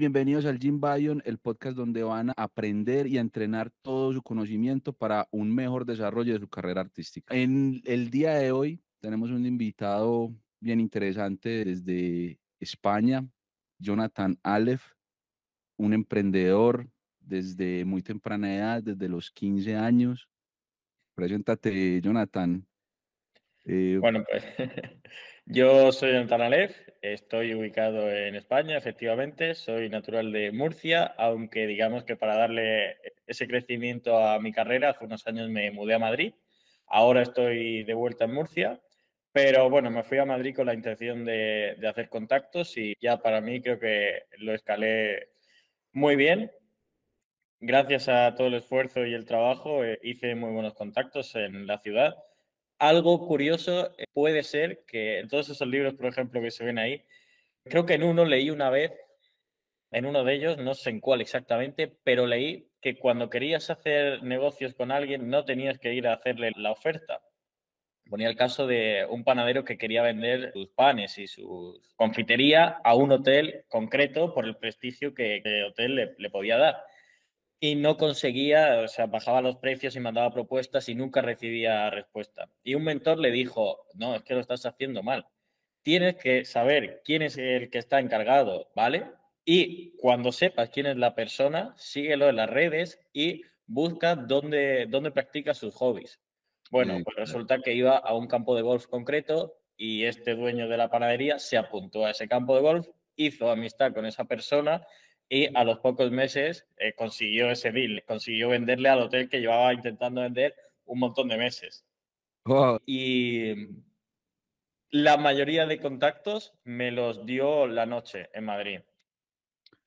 Bienvenidos al Gym Bayon, el podcast donde van a aprender y a entrenar todo su conocimiento para un mejor desarrollo de su carrera artística. En el día de hoy tenemos un invitado bien interesante desde España, Jonathan Aleph, un emprendedor desde muy temprana edad, desde los 15 años. Preséntate, Jonathan. Eh, bueno, pues, Yo soy Antanalev, estoy ubicado en España, efectivamente, soy natural de Murcia, aunque digamos que para darle ese crecimiento a mi carrera, hace unos años me mudé a Madrid, ahora estoy de vuelta en Murcia, pero bueno, me fui a Madrid con la intención de, hacer contactos y ya para mí creo que lo escalé muy bien. Gracias a todo el esfuerzo y el trabajo eh, hice muy buenos contactos en la ciudad algo curioso eh, puede ser que en todos esos libros, por ejemplo, que se ven ahí, creo que en uno leí una vez, en uno de ellos, no sé en cuál exactamente, pero leí que cuando querías hacer negocios con alguien no tenías que ir a hacerle la oferta. Ponía el caso de un panadero que quería vender sus panes y su confitería a un hotel concreto por el prestigio que el hotel le podía dar y no conseguía, o sea, bajaba los precios y mandaba propuestas y nunca recibía respuesta. Y un mentor le dijo, no, es que lo estás haciendo mal. Tienes que saber quién es el que está encargado, ¿vale? Y cuando sepas quién es la persona, síguelo en las redes y busca dónde, dónde practica sus hobbies. Bueno, pues resulta que iba a un campo de golf concreto y este dueño de la panadería se apuntó a ese campo de golf, hizo amistad con esa persona y a los pocos meses eh, consiguió ese deal, consiguió venderle al hotel que llevaba intentando vender un montón de meses. Y la mayoría de contactos me los dio la noche en Madrid.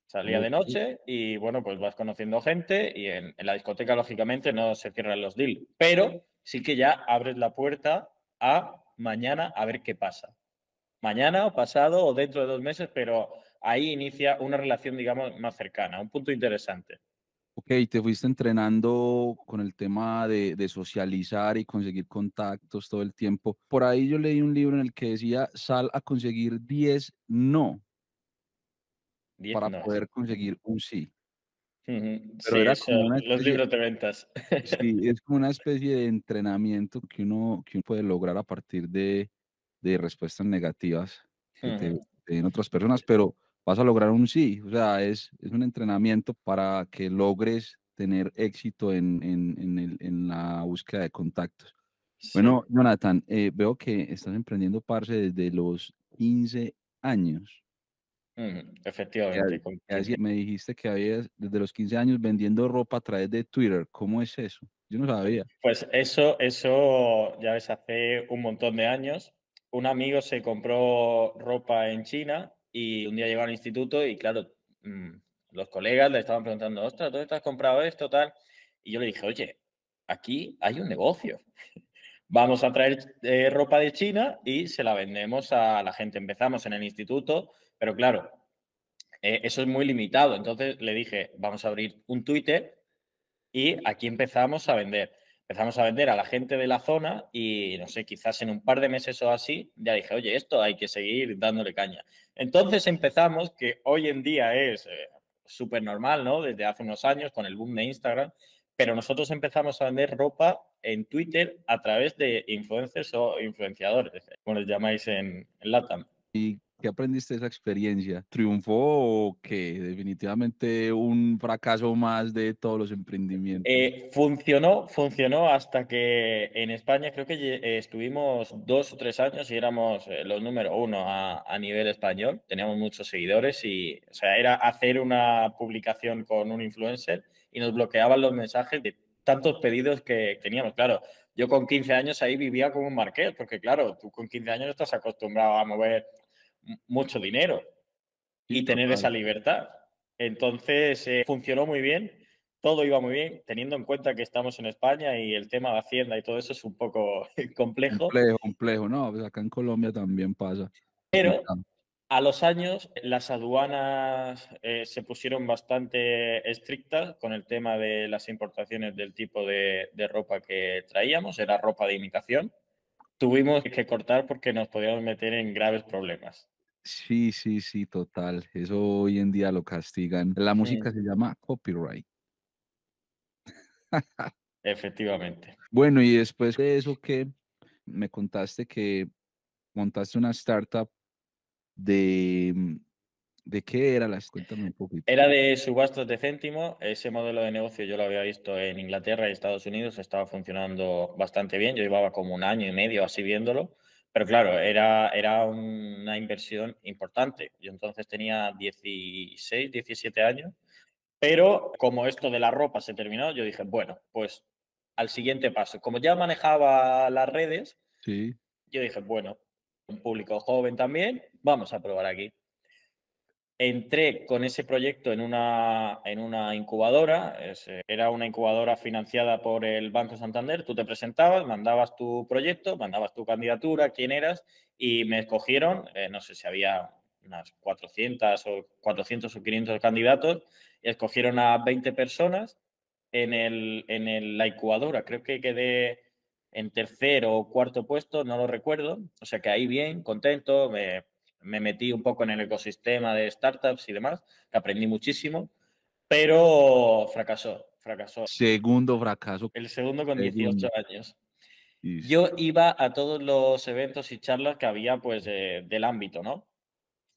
Salía de noche y bueno, pues vas conociendo gente y en, en la discoteca lógicamente no se cierran los deals, pero sí que ya abres la puerta a mañana a ver qué pasa. Mañana o pasado o dentro de dos meses, pero ahí inicia una relación, digamos, más cercana. Un punto interesante. Ok, te fuiste entrenando con el tema de, socializar y conseguir contactos todo el tiempo. Por ahí yo leí un libro en el que decía, sal a conseguir 10 no para poder conseguir un sí. Pero como los libros te ventas. sí, es como una especie de entrenamiento que uno, que uno puede lograr a partir de, de respuestas negativas en otras personas, pero vas a lograr un sí. O sea, es, es un entrenamiento para que logres tener éxito en, en, en, el, en la búsqueda de contactos. Bueno, Jonathan, eh, veo que estás emprendiendo Parse desde los 15 años. efectivamente. me dijiste que habías desde los 15 años vendiendo ropa a través de Twitter. ¿Cómo es eso? Yo no eh, sabía. Pues eso, eso, ya ves, hace un montón de años. Un amigo se compró ropa en China y un día llegó al instituto y claro, mm, los colegas le estaban preguntando, ostras, ¿dónde estás has comprado esto? Tal. Y yo le dije, oye, aquí hay un negocio. Vamos a traer eh, ropa de China y se la vendemos a la gente. Empezamos en el instituto, pero claro, eh, eso es muy limitado. Entonces le dije, vamos a abrir un Twitter y aquí empezamos a vender. Empezamos a vender a la gente de la zona y no sé, quizás en un par de meses o así, ya dije, oye, esto hay que seguir dándole caña. Entonces empezamos, que hoy en día es eh, súper normal, ¿no? Desde hace unos años con el boom de Instagram, pero nosotros empezamos a vender ropa en Twitter a través de influencers o influenciadores, como les llamáis en, LATAM. ¿Qué aprendiste de esa experiencia? ¿Triunfó o qué? Definitivamente un fracaso más de todos los emprendimientos. Eh, funcionó, funcionó hasta que en España creo que eh, estuvimos dos o tres años y éramos eh, los número uno a, a nivel español. Teníamos muchos seguidores y, o sea, era hacer una publicación con un influencer y nos bloqueaban los mensajes de tantos pedidos que teníamos. Claro, yo con 15 años ahí vivía como un marqués, porque claro, tú con 15 años estás acostumbrado a mover mucho dinero y tener esa libertad. Entonces, eh, funcionó muy bien, todo iba muy bien, teniendo en cuenta que estamos en España y el tema de Hacienda y todo eso es un poco complejo. Complejo, complejo, no, pues acá en Colombia también pasa. Pero a los años las aduanas eh, se pusieron bastante estrictas con el tema de las importaciones del tipo de, de ropa que traíamos, era ropa de imitación. Tuvimos que cortar porque nos podíamos meter en graves problemas. Sí, sí, sí, total. Eso hoy en día lo castigan. La música se llama copyright. Efectivamente. Bueno, y después de eso que me contaste que montaste una startup de... Mm, ¿De qué era la? Cuéntame un poquito. Era de subastas de céntimo. Ese modelo de negocio yo lo había visto en Inglaterra y Estados Unidos. Estaba funcionando bastante bien. Yo llevaba como un año y medio así viéndolo pero claro, era, era una inversión importante. Yo entonces tenía 16, 17 años, pero como esto de la ropa se terminó, yo dije, bueno, pues al siguiente paso. Como ya manejaba las redes, yo dije, bueno, un público joven también, vamos a probar aquí entré con ese proyecto en una, en una incubadora, eh, era una incubadora financiada por el Banco Santander, tú te presentabas, mandabas tu proyecto, mandabas tu candidatura, quién eras, y me escogieron, eh, no sé si había unas 400 o 400 o 500 candidatos, y escogieron a 20 personas en, el, en la incubadora, creo que quedé en tercer o cuarto puesto, no lo recuerdo, o sea que ahí bien, contento, me me metí un poco en el ecosistema de startups y demás, que aprendí muchísimo, pero fracasó, fracasó. Segundo fracaso. El segundo con 18 años. Yo iba a todos los eventos y charlas que había pues del ámbito, ¿no?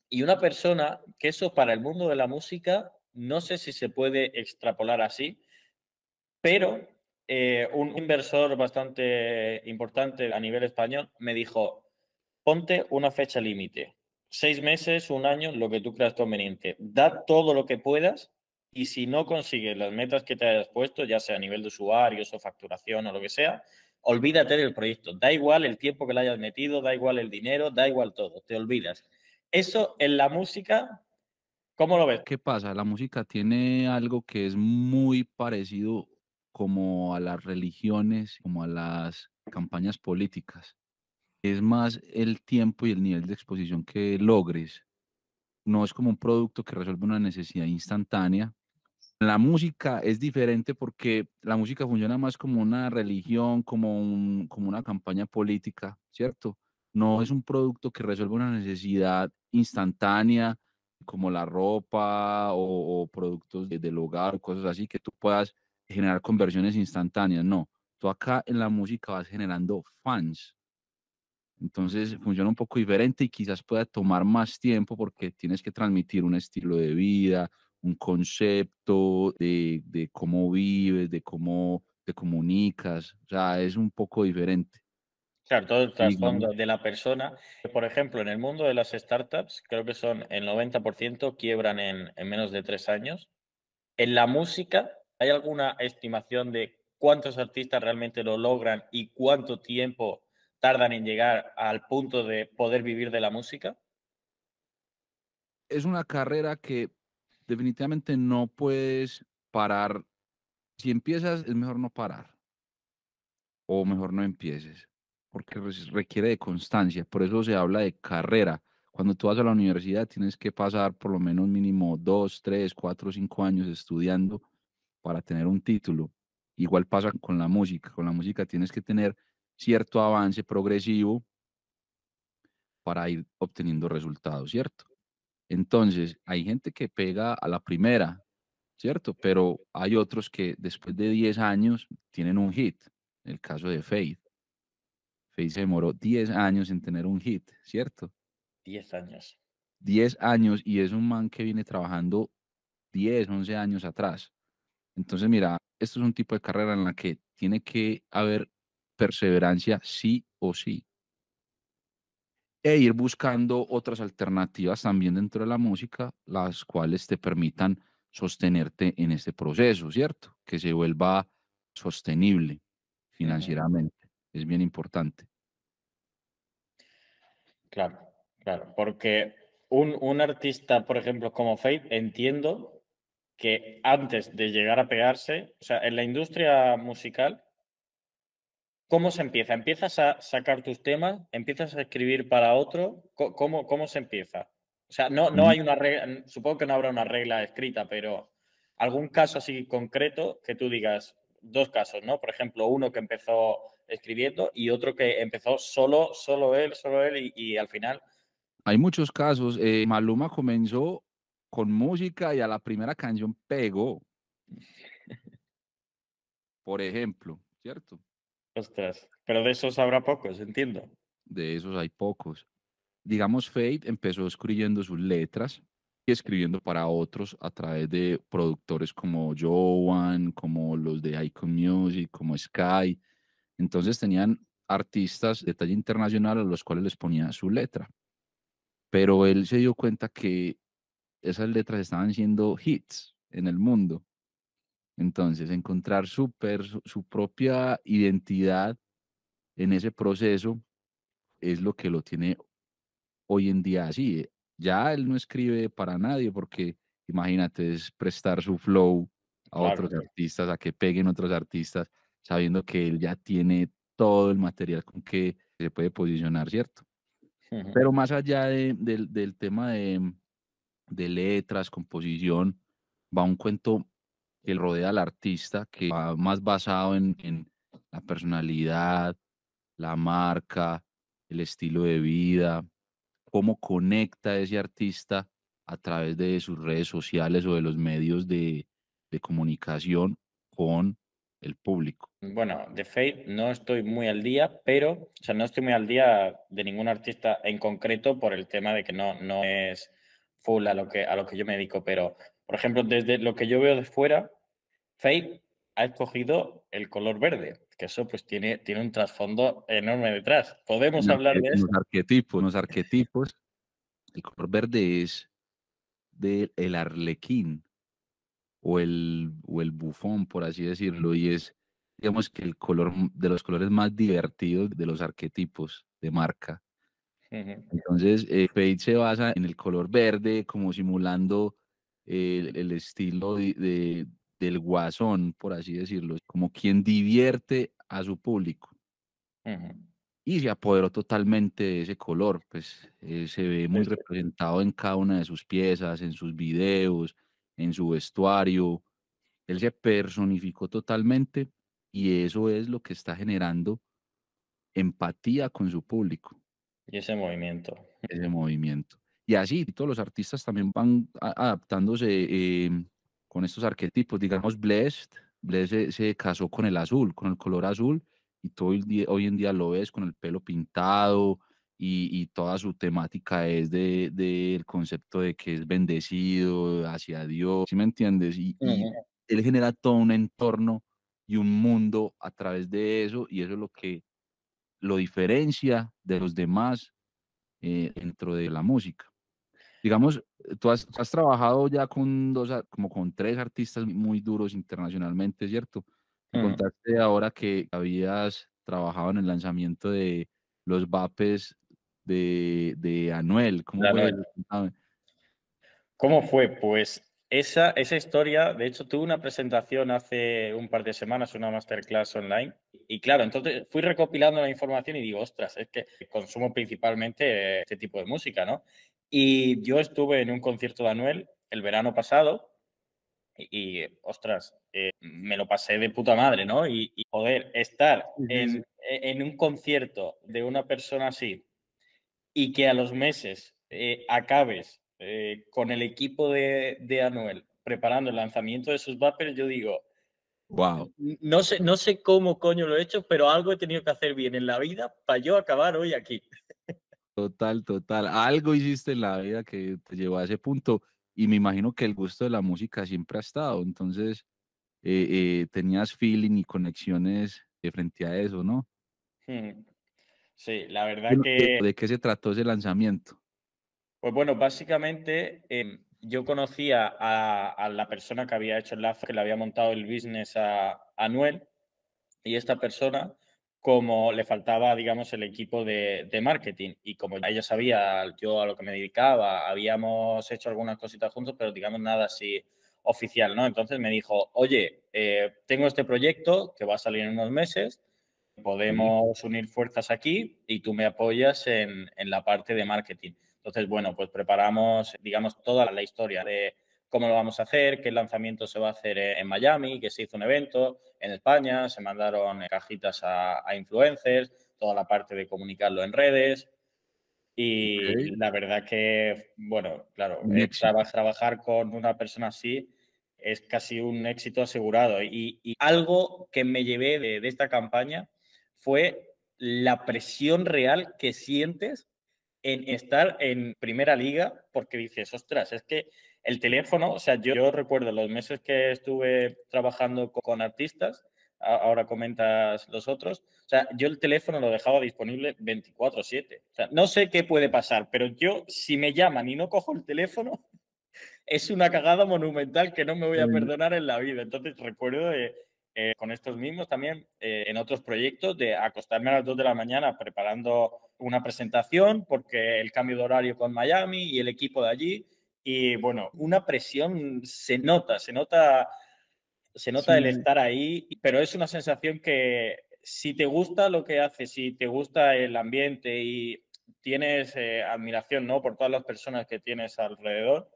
Y una persona, que eso para el mundo de la música, no sé si se puede extrapolar así, pero eh, un inversor bastante importante a nivel español me dijo, ponte una fecha límite seis meses, un año, lo que tú creas conveniente. Da todo lo que puedas y si no consigues las metas que te hayas puesto, ya sea a nivel de usuarios o facturación o lo que sea, olvídate del proyecto. Da igual el tiempo que le hayas metido, da igual el dinero, da igual todo, te olvidas. Eso en la música, ¿cómo lo ves? ¿Qué pasa? La música tiene algo que es muy parecido como a las religiones, como a las campañas políticas es más el tiempo y el nivel de exposición que logres. No es como un producto que resuelve una necesidad instantánea. La música es diferente porque la música funciona más como una religión, como, como una campaña política, ¿cierto? No es un producto que resuelve una necesidad instantánea como la ropa o, productos del hogar, cosas así, que tú puedas generar conversiones instantáneas. No, tú acá en la música vas generando fans, entonces funciona un poco diferente y quizás pueda tomar más tiempo porque tienes que transmitir un estilo de vida, un concepto de, cómo vives, de cómo te comunicas. O sea, es un poco diferente. Claro, todo el trasfondo de la persona. Por ejemplo, en el mundo de las startups, creo que son el 90% quiebran en, en, menos de tres años. En la música, ¿hay alguna estimación de cuántos artistas realmente lo logran y cuánto tiempo tardan en llegar al punto de poder vivir de la música? Es una carrera que definitivamente no puedes parar. Si empiezas, es mejor no parar. O mejor no empieces, porque requiere de constancia. Por eso se habla de carrera. Cuando tú vas a la universidad tienes que pasar por lo menos mínimo dos, tres, cuatro, cinco años estudiando para tener un título. Igual pasa con la música. Con la música tienes que tener cierto avance progresivo para ir obteniendo resultados, ¿cierto? Entonces, hay gente que pega a la primera, ¿cierto? Pero hay otros que después de 10 años tienen un hit. En el caso de Faith. Faith se demoró 10 años en tener un hit, ¿cierto? 10 años. 10 años y es un man que viene trabajando 10, 11 años atrás. Entonces, mira, esto es un tipo de carrera en la que tiene que haber perseverancia sí o sí. E ir buscando otras alternativas también dentro de la música, las cuales te permitan sostenerte en este proceso, ¿cierto? Que se vuelva sostenible financieramente. Es bien importante. Claro, claro, porque un, artista, por ejemplo, como Faith, entiendo que antes de llegar a pegarse, o sea, en la industria musical ¿Cómo se empieza? ¿Empiezas a sacar tus temas? ¿Empiezas a escribir para otro? ¿Cómo, cómo se empieza? O sea, no, no mm. hay una regla, supongo que no habrá una regla escrita, pero algún caso así concreto que tú digas, dos casos, ¿no? Por ejemplo, uno que empezó escribiendo y otro que empezó solo, solo él, solo él y, al final... Hay muchos casos. Eh, Maluma comenzó con música y a la primera canción pegó. Por ejemplo, ¿cierto? pero de esos habrá pocos, entiendo. De esos hay pocos. Digamos, Fate empezó escribiendo sus letras y escribiendo para otros a través de productores como Joan, como los de Icon Music, como Sky. Entonces tenían artistas de talla internacional a los cuales les ponía su letra. Pero él se dio cuenta que esas letras estaban siendo hits en el mundo entonces, encontrar su, su propia identidad en ese proceso es lo que lo tiene hoy en día así. Ya él no escribe para nadie porque, imagínate, es prestar su flow a otros artistas, a que peguen otros artistas, sabiendo que él ya tiene todo el material con que se puede posicionar, ¿cierto? Pero más allá de, del tema de, de letras, composición, va un cuento que rodea al artista, que va más basado en, la personalidad, la marca, el estilo de vida, cómo conecta ese artista a través de sus redes sociales o de los medios de, comunicación con el público. Bueno, de Fade no estoy muy al día, pero, o sea, no estoy muy al día de ningún artista en concreto por el tema de que no, no es full a lo, que, a lo que yo me dedico, pero, por ejemplo, desde lo que yo veo de fuera, Fade ha escogido el color verde, que eso pues tiene, tiene un trasfondo enorme detrás. Podemos hablar de eso. Los arquetipos, arquetipos. El color verde es del el arlequín o el, o el bufón, por así decirlo, y es, digamos que el color de los colores más divertidos de los arquetipos de marca. Entonces, eh, Fade se basa en el color verde, como simulando el, estilo de, del guasón, por así decirlo, como quien divierte a su público. Y se apoderó totalmente de ese color, pues eh, se ve muy representado en cada una de sus piezas, en sus videos, en su vestuario. Él se personificó totalmente y eso es lo que está generando empatía con su público. Y ese movimiento. Ese movimiento. Y así todos los artistas también van adaptándose. Em, con estos arquetipos. Digamos, Blessed, Blessed se, casó con el azul, con el color azul, y todo el día, hoy en día lo ves con el pelo pintado y, y toda su temática es del de, concepto de que es bendecido hacia Dios, ¿sí me entiendes? Y, él genera todo un entorno y un mundo a través de eso, y eso es lo que lo diferencia de los demás eh, dentro de la música. Digamos, tú has, trabajado ya con dos, como con tres artistas muy duros internacionalmente, ¿cierto? Contarte mm. contaste ahora que habías trabajado en el lanzamiento de los vapes de, Anuel. ¿Cómo fue? Pues esa, esa historia, de hecho, tuve una presentación hace un par de semanas, una masterclass online, y claro, entonces fui recopilando la información y digo, ostras, es que consumo principalmente eh, este tipo de música, ¿no? Y yo estuve en un concierto de Anuel el verano pasado y, ostras, eh, me lo pasé de puta madre, ¿no? Y, poder estar e, en, un concierto de una persona así y que a los meses eh, acabes eh, con el equipo de, Anuel preparando el lanzamiento de sus vapers, yo digo, wow. No sé, no sé cómo coño lo he hecho, pero algo he tenido que hacer bien en la vida para yo acabar hoy aquí. Total, total. Algo hiciste en la vida que te llevó a ese punto y me imagino que el gusto de la música siempre ha estado. Entonces, eh, eh, tenías feeling y conexiones de frente a eso, ¿no? Sí, la verdad que... ¿De qué se trató ese lanzamiento? Pues bueno, básicamente em, yo conocía a, la persona que había hecho el lazo, que le había montado el business a Anuel, y esta persona como le faltaba, digamos, el equipo de, de, marketing. Y como ella sabía yo a lo que me dedicaba, habíamos hecho algunas cositas juntos, pero digamos nada así oficial, ¿no? Entonces me dijo, oye, eh, tengo este proyecto que va a salir en unos meses, podemos unir fuerzas aquí y tú me apoyas en, en la parte de marketing. Entonces, bueno, pues preparamos, digamos, toda la historia de cómo lo vamos a hacer, qué lanzamiento se va a hacer eh, en Miami, que se hizo un evento en España, se mandaron eh, cajitas a, influencers, toda la parte de comunicarlo en redes. Y la verdad que, bueno, claro, eh, trabajar con una persona así es casi un éxito asegurado. Y, algo que me llevé de, de esta campaña fue la presión real que sientes en estar en primera liga, porque dices, ostras, es que el teléfono, o sea, yo, yo recuerdo los meses que estuve trabajando con, artistas, ahora comentas los otros. O sea, yo el teléfono lo dejaba disponible 24/7. O sea, no sé qué puede pasar, pero yo si me llaman y no cojo el teléfono, es una cagada monumental que no me voy a perdonar en la vida. Entonces recuerdo eh, eh, con estos mismos también eh, en otros proyectos de acostarme a las 2 de la mañana preparando una presentación porque el cambio de horario con Miami y el equipo de allí y bueno, una presión se nota, se nota, se nota el estar ahí, pero es una sensación que si te gusta lo que haces, si te gusta el ambiente y tienes eh, admiración ¿no? por todas las personas que tienes alrededor,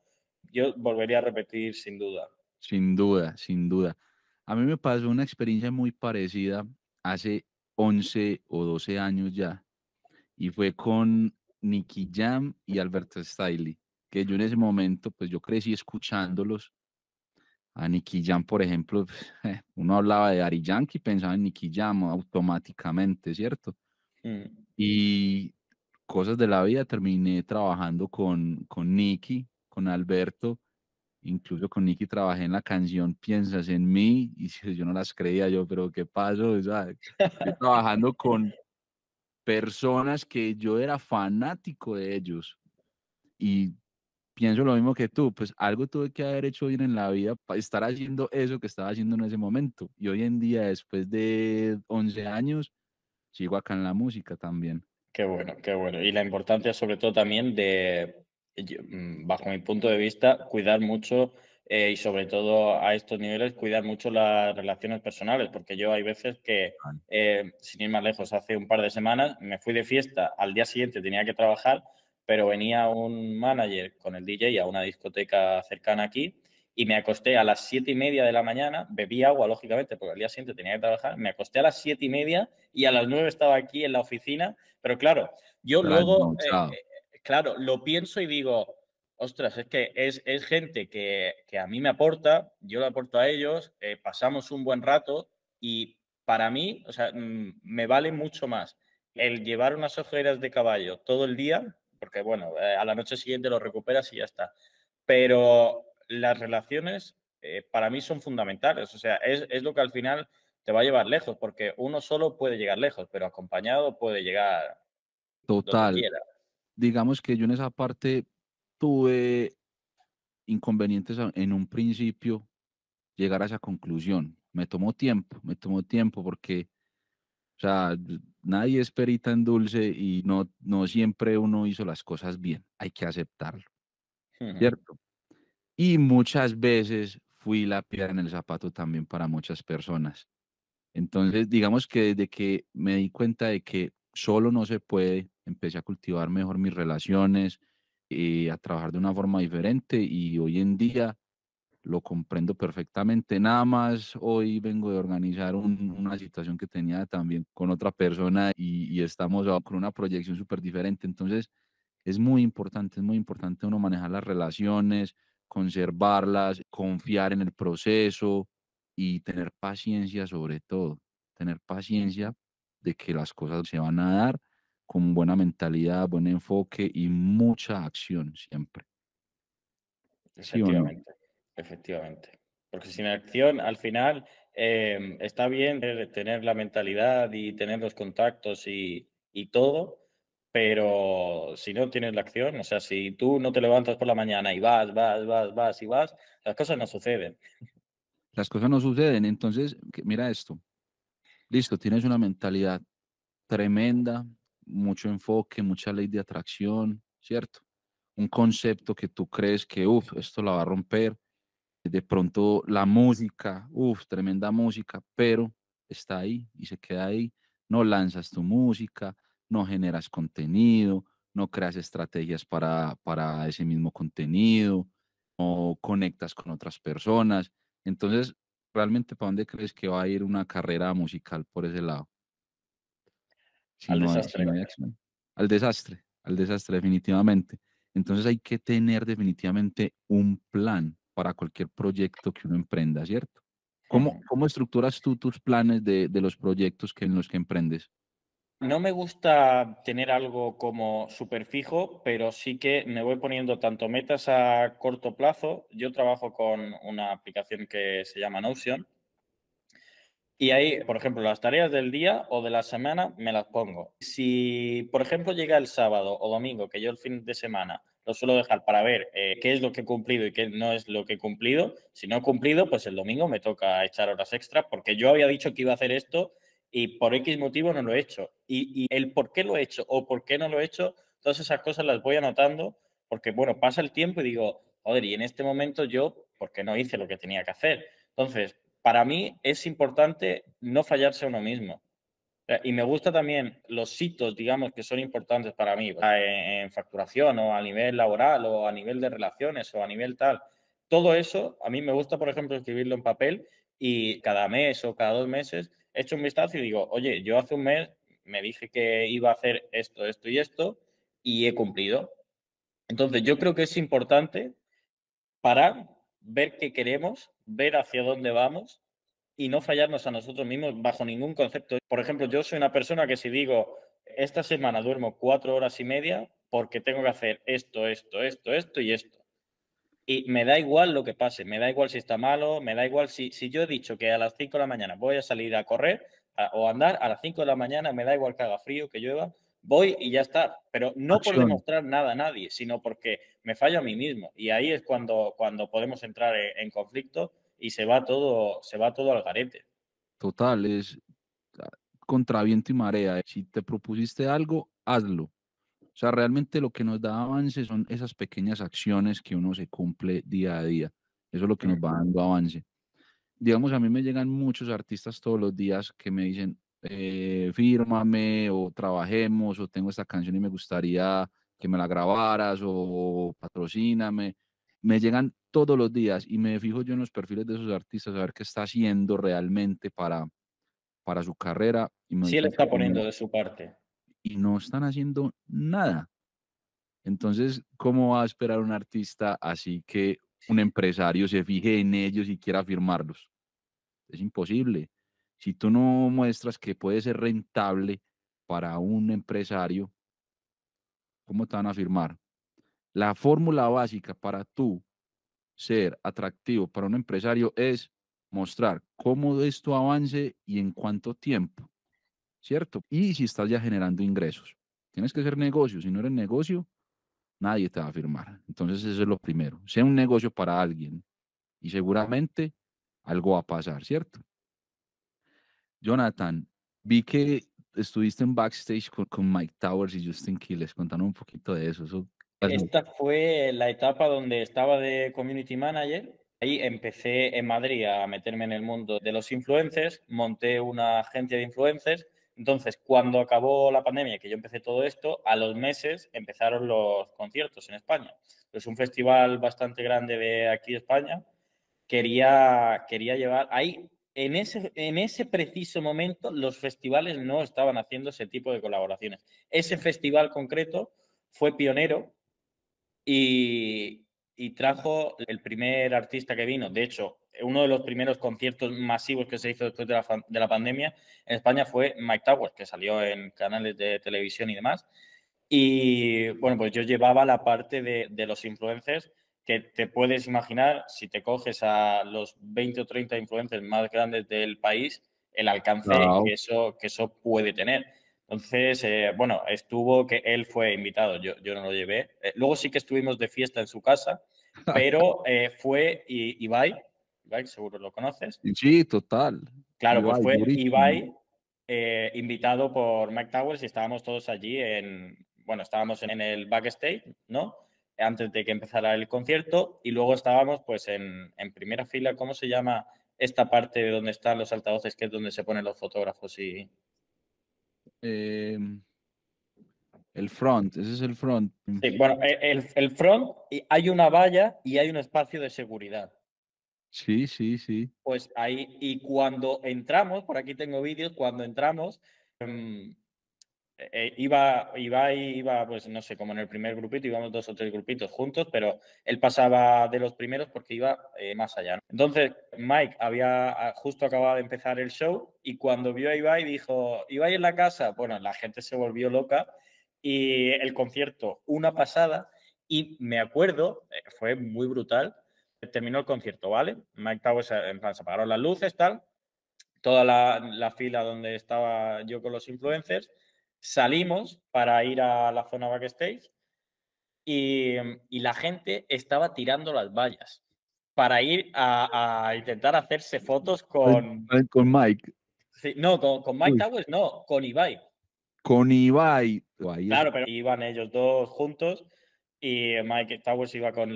yo volvería a repetir sin duda. Sin duda, sin duda. A mí me pasó una experiencia muy parecida hace 11 o 12 años ya, y fue con Nicky Jam y Alberto Stiley que yo en ese momento, pues yo crecí escuchándolos. A Nicky Jam, por ejemplo, eh, uno hablaba de Ari Yankee, pensaba en Nicky Jam automáticamente, ¿cierto? Mm. Y cosas de la vida, terminé trabajando con, con Nicky, con Alberto, incluso con Nicky trabajé en la canción Piensas en mí, y yo no las creía yo, pero ¿qué pasó? trabajando con personas que yo era fanático de ellos, y pienso lo mismo que tú, pues algo tuve que haber hecho bien en la vida para estar haciendo eso que estaba haciendo en ese momento. Y hoy en día, después de 11 años, sigo acá en la música también. Qué bueno, qué bueno. Y la importancia sobre todo también de, mm, bajo mi punto de vista, cuidar mucho eh, y sobre todo a estos niveles, cuidar mucho las relaciones personales, porque yo hay veces que, eh, sin ir más lejos, hace un par de semanas me fui de fiesta, al día siguiente tenía que trabajar pero venía un manager con el DJ a una discoteca cercana aquí y me acosté a las siete y media de la mañana, bebí agua, lógicamente, porque al día siguiente tenía que trabajar, me acosté a las siete y media y a las nueve estaba aquí en la oficina, pero claro, yo luego, eh, eh, claro, lo pienso y digo, ostras, es que es, es gente que, que, a mí me aporta, yo lo aporto a ellos, eh, pasamos un buen rato y para mí, o sea, mm, me vale mucho más el llevar unas ojeras de caballo todo el día porque bueno, eh, a la noche siguiente lo recuperas y ya está. Pero las relaciones eh, para mí son fundamentales, o sea, es, lo que al final te va a llevar lejos, porque uno solo puede llegar lejos, pero acompañado puede llegar. Total. Digamos que yo en esa parte tuve inconvenientes en un principio llegar a esa conclusión. Me tomó tiempo, me tomó tiempo porque, o sea, nadie es perita en dulce y no, no siempre uno hizo las cosas bien, hay que aceptarlo, ¿cierto? Y muchas veces fui la piedra en el zapato también para muchas personas. Entonces, digamos que desde que me di cuenta de que solo no se puede, empecé a cultivar mejor mis relaciones, y eh, a trabajar de una forma diferente y hoy en día lo comprendo perfectamente. Nada más hoy vengo de organizar una situación que tenía también con otra persona y, estamos con una proyección súper diferente. Entonces, es muy importante, es muy importante uno manejar las relaciones, conservarlas, confiar en el proceso y tener paciencia sobre todo, tener paciencia de que las cosas se van a dar con buena mentalidad, buen enfoque y mucha acción siempre. ¿Sí Efectivamente. Porque sin acción, al final, em, está bien tener la mentalidad y tener los contactos y, y, todo, pero si no tienes la acción, o sea, si tú no te levantas por la mañana y vas, vas, vas, vas y vas, las cosas no suceden. Las cosas no suceden, entonces, mira esto. Listo, tienes una mentalidad tremenda, mucho enfoque, mucha ley de atracción, ¿cierto? Un concepto que tú crees que, uff, esto la va a romper, de pronto la música, uff, tremenda música, pero está ahí y se queda ahí. No lanzas tu música, no generas contenido, no creas estrategias para, para ese mismo contenido, no conectas con otras personas. Entonces, realmente, ¿para dónde crees que va a ir una carrera musical por ese lado? al desastre. al desastre, al desastre, definitivamente. Entonces hay que tener definitivamente un plan para cualquier proyecto que uno emprenda, ¿cierto? ¿Cómo, estructuras tú tus planes de, los proyectos que, en los que emprendes? No me gusta tener algo como superfijo... pero sí que me voy poniendo tanto metas a corto plazo. Yo trabajo con una aplicación que se llama Notion. Y ahí, por ejemplo, las tareas del día o de la semana me las pongo. Si, por ejemplo, llega el sábado o domingo, que yo el fin de semana lo suelo dejar para ver eh, qué es lo que he cumplido y qué no es lo que he cumplido. Si no he cumplido, pues el domingo me toca echar horas extra porque yo había dicho que iba a hacer esto y por X motivo no lo he hecho. Y, el por qué lo he hecho o por qué no lo he hecho, todas esas cosas las voy anotando porque, bueno, pasa el tiempo y digo, joder, y en este momento yo, ¿por qué no hice lo que tenía que hacer? Entonces, para mí es importante no fallarse a uno mismo. Eh, y me gusta también los hitos, digamos, que son importantes para mí, en facturación o a nivel laboral o a nivel de relaciones o a nivel tal. Todo eso, a mí me gusta, por ejemplo, escribirlo en papel y cada mes o cada dos meses hecho un vistazo y digo, oye, yo hace un mes me dije que iba a hacer esto, esto y esto y he cumplido. Entonces, yo creo que es importante para ver qué queremos, ver hacia dónde vamos y no fallarnos a nosotros mismos bajo ningún concepto. Por ejemplo, yo soy una persona que si digo, esta semana duermo cuatro horas y media porque tengo que hacer esto, esto, esto, esto y esto. Y me da igual lo que pase, me da igual si está malo, me da igual si, yo he dicho que a las cinco de la mañana voy a salir a correr o andar, a las cinco de la mañana me da igual que haga frío, que llueva, voy y ya está. Pero no por demostrar nada a nadie, sino porque me fallo a mí mismo. Y ahí es cuando, cuando podemos entrar en conflicto y se va todo, se va todo al garete. Total, es ah, contra y marea. Eh, si te propusiste algo, hazlo. O sea, realmente lo que nos da avance son esas pequeñas acciones que uno se cumple día a día. Eso es lo que nos va dando avance. Digamos, a mí me llegan muchos artistas todos los días que me dicen, eh, fírmame o trabajemos o tengo esta canción y me gustaría que me la grabaras o patrocíname me llegan todos los días y me fijo yo en los perfiles de esos artistas a ver qué está haciendo realmente para, para su carrera. Y sí, está poniendo de su parte. Y no están haciendo nada. Entonces, ¿cómo va a esperar un artista así que un empresario se fije en ellos y quiera firmarlos? Es imposible. Si tú no muestras que puede ser rentable para un empresario, ¿cómo te van a firmar? La fórmula básica para tú ser atractivo para un empresario es mostrar cómo esto tu avance y en cuánto tiempo, ¿cierto? Y si estás ya generando ingresos. Tienes que ser negocio. Si no eres negocio, nadie te va a firmar. Entonces eso es lo primero. Sea un negocio para alguien y seguramente algo va a pasar, ¿cierto? Jonathan, vi que estuviste en backstage con, Mike Towers y Justin Les contando un poquito de Eso esta fue la etapa donde estaba de community manager. Ahí empecé en Madrid a meterme en el mundo de los influencers, monté una agencia de influencers. Entonces, cuando acabó la pandemia, que yo empecé todo esto, a los meses empezaron los conciertos en España. Es pues un festival bastante grande de aquí de España. Quería, quería llevar ahí, en ese, en ese preciso momento, los festivales no estaban haciendo ese tipo de colaboraciones. Ese festival concreto fue pionero y, trajo el primer artista que vino. De hecho, eh, uno de los primeros conciertos masivos que se hizo después de la, pandemia en España fue Mike Towers, que salió en canales de televisión y demás. Y bueno, pues yo llevaba la parte de, los influencers que te puedes imaginar si te coges a los 20 o 30 influencers más grandes del país, el alcance eso, que eso puede tener. Entonces, eh, bueno, estuvo que él fue invitado, yo, yo no lo llevé. Eh, luego sí que estuvimos de fiesta en su casa, pero eh, fue Ibai, Ibai, seguro lo conoces. Sí, total. Claro, pues fue Ibai invitado por Mike Towers y estábamos todos allí en, bueno, estábamos en el backstage, ¿no? Antes de que empezara el concierto y luego estábamos pues en, en primera fila, ¿cómo se llama? Esta parte donde están los altavoces, que es donde se ponen los fotógrafos y, Em, el front, ese es el front. bueno, e, el, el, front, hay una valla y hay un espacio de seguridad. Sí, sí, sí. Pues ahí, y cuando entramos, por aquí tengo vídeos, cuando entramos, em, eh, iba, iba, iba, pues no sé, como en el primer grupito, íbamos dos o tres grupitos juntos, pero él pasaba de los primeros porque iba eh, más allá. Entonces, Mike había ah, justo acabado de empezar el show y cuando vio a Ibai dijo, Ibai en la casa, bueno, la gente se volvió loca y el concierto, una pasada, y me acuerdo, eh, fue muy brutal, terminó el concierto, ¿vale? Mike estaba en plan, se apagaron las luces, tal, toda la fila donde estaba yo con los influencers Salimos para ir a la zona backstage y, mm, y la gente estaba tirando las vallas para ir a, intentar hacerse fotos con... Con Mike. no, con, Mike Towers no, con Ibai. Con Ibai. Oh, claro, pero iban ellos dos juntos y Mike Towers iba con,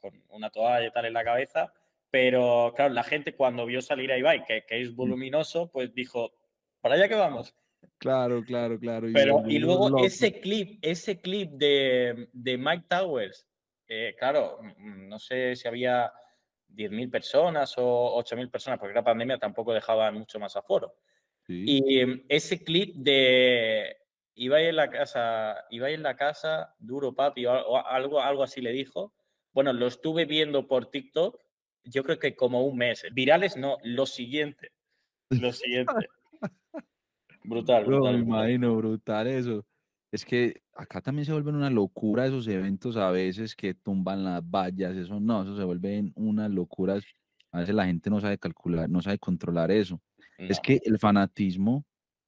con una toalla y tal en la cabeza. Pero claro, la gente cuando vio salir a Ibai, que, que es mm. voluminoso, pues dijo, ¿para allá que vamos? Claro, claro, claro. Pero, y, luego ese clip, ese clip de, de Mike Towers, eh, claro, mm, mm, no sé si había 10.000 personas o 8.000 personas, porque la pandemia tampoco dejaba mucho más aforo. Y mm, ese clip de iba en la casa, iba en la casa, duro papi, o algo, algo así le dijo. Bueno, lo estuve viendo por TikTok, yo creo que como un mes. Virales no, lo siguiente. Lo siguiente. Brutal, imagino, brutal eso. Es que acá también se vuelven una locura esos eventos a veces que tumban las vallas, eso no, eso se vuelven unas locuras. A veces la gente no sabe calcular, no sabe controlar eso. Es que el fanatismo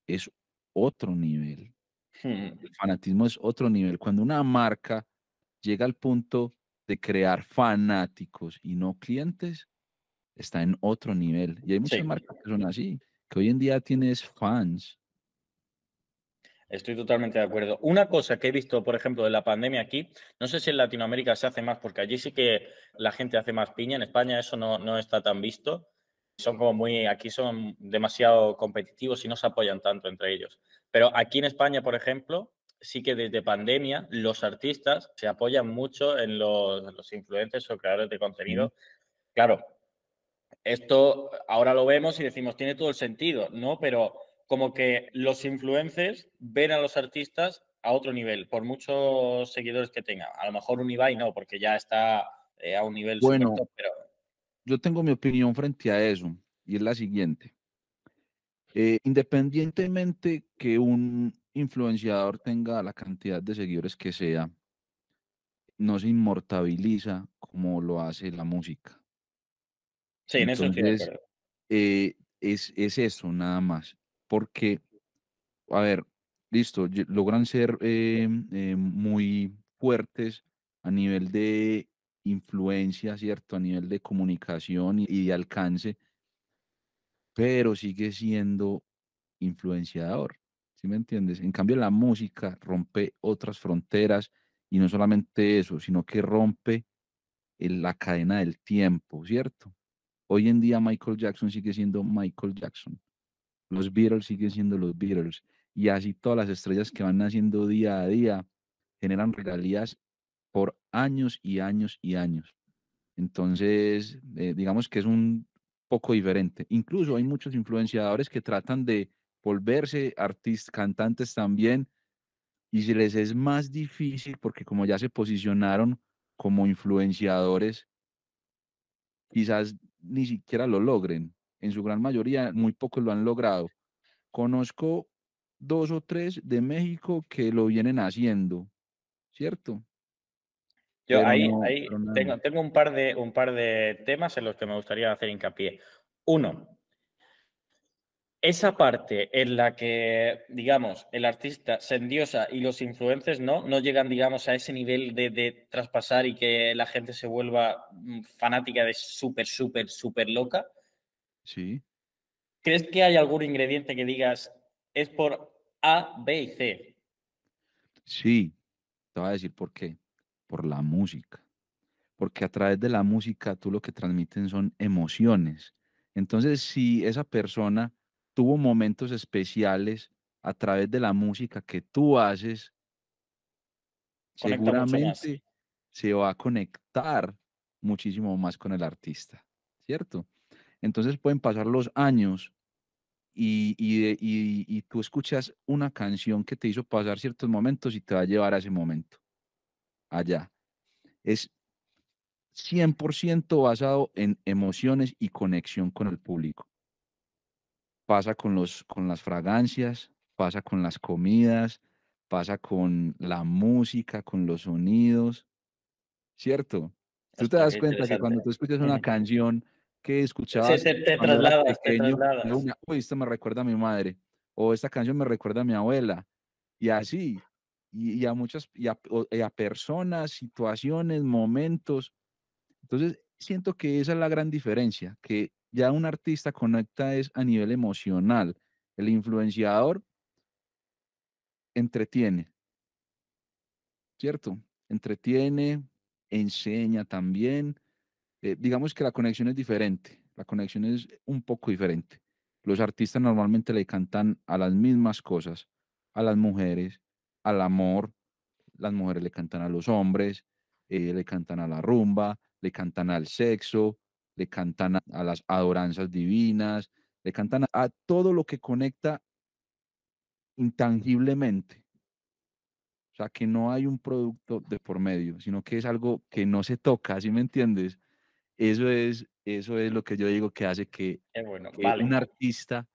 es otro nivel. El fanatismo es otro nivel. Cuando una marca llega al punto de crear fanáticos y no clientes, está en otro nivel. Y hay muchas marcas que son así, que hoy en día tienes fans Estoy totalmente de acuerdo. Una cosa que he visto, por ejemplo, de la pandemia aquí, no sé si en Latinoamérica se hace más, porque allí sí que la gente hace más piña, en España eso no, está tan visto. Son como muy, aquí son demasiado competitivos y no se apoyan tanto entre ellos. Pero aquí en España, por ejemplo, sí que desde pandemia los artistas se apoyan mucho en los, los influencers o creadores de contenido. Claro, esto ahora lo vemos y decimos, tiene todo el sentido, ¿no? Pero como que los influencers ven a los artistas a otro nivel, por muchos seguidores que tengan. A lo mejor un Ibai no, porque ya está eh, a un nivel bueno, pero... Yo tengo mi opinión frente a eso, y es la siguiente. Eh, independientemente que un influenciador tenga la cantidad de seguidores que sea, no se inmortabiliza como lo hace la música. Sí, en eso estoy eh, es, es eso, nada más porque, a ver, listo, logran ser em, eh, muy fuertes a nivel de influencia, ¿cierto? A nivel de comunicación y, de alcance, pero sigue siendo influenciador, ¿sí me entiendes? En cambio, la música rompe otras fronteras y no solamente eso, sino que rompe la cadena del tiempo, ¿cierto? Hoy en día Michael Jackson sigue siendo Michael Jackson. Los Beatles siguen siendo los Beatles. Y así todas las estrellas que van naciendo día a día generan regalías por años y años y años. Entonces, eh, digamos que es un poco diferente. Incluso hay muchos influenciadores que tratan de volverse artistas, cantantes también, y se les es más difícil porque como ya se posicionaron como influenciadores, quizás ni siquiera lo logren en su gran mayoría, muy pocos lo han logrado. Conozco dos o tres de México que lo vienen haciendo, ¿cierto? Yo ahí, tengo, un, par de, un par de temas en los que me gustaría hacer hincapié. Uno, esa parte en la que, digamos, el artista Sendiosa y los influencers no, no llegan, digamos, a ese nivel de traspasar y que la gente se vuelva mm, fanática de súper, súper, súper loca, Sí. ¿Crees que hay algún ingrediente que digas es por A, B y C? Sí, te voy a decir por qué. Por la música. Porque a través de la música tú lo que transmiten son emociones. Entonces, si esa persona tuvo momentos especiales a través de la música que tú haces, seguramente se va a conectar muchísimo más con el artista, ¿cierto? Entonces pueden pasar los años y, tú escuchas una canción que te hizo pasar ciertos momentos y te va a llevar a ese momento, allá. Es 100% basado en emociones y conexión con el público. Pasa con, los, con las fragancias, pasa con las comidas, pasa con la música, con los sonidos, ¿cierto? Tú te das cuenta que cuando tú escuchas una canción que escuchaba. Sí, te, pequeño, te esto me recuerda a mi madre, o esta canción me recuerda a mi abuela, y así, y, a muchas, y a personas, situaciones, momentos. Entonces, siento que esa es la gran diferencia, que ya un artista conecta es a nivel emocional. El influenciador entretiene, ¿cierto? Entretiene, enseña también, eh, digamos que la conexión es diferente, la conexión es un poco diferente. Los artistas normalmente le cantan a las mismas cosas, a las mujeres, al amor, las mujeres le cantan a los hombres, eh, le cantan a la rumba, le cantan al sexo, le cantan a, las adoranzas divinas, le cantan a todo lo que conecta intangiblemente. O sea, que no hay un producto de por medio, sino que es algo que no se toca, ¿sí me entiendes? Eso es, eso es lo que yo digo que hace que, un artista,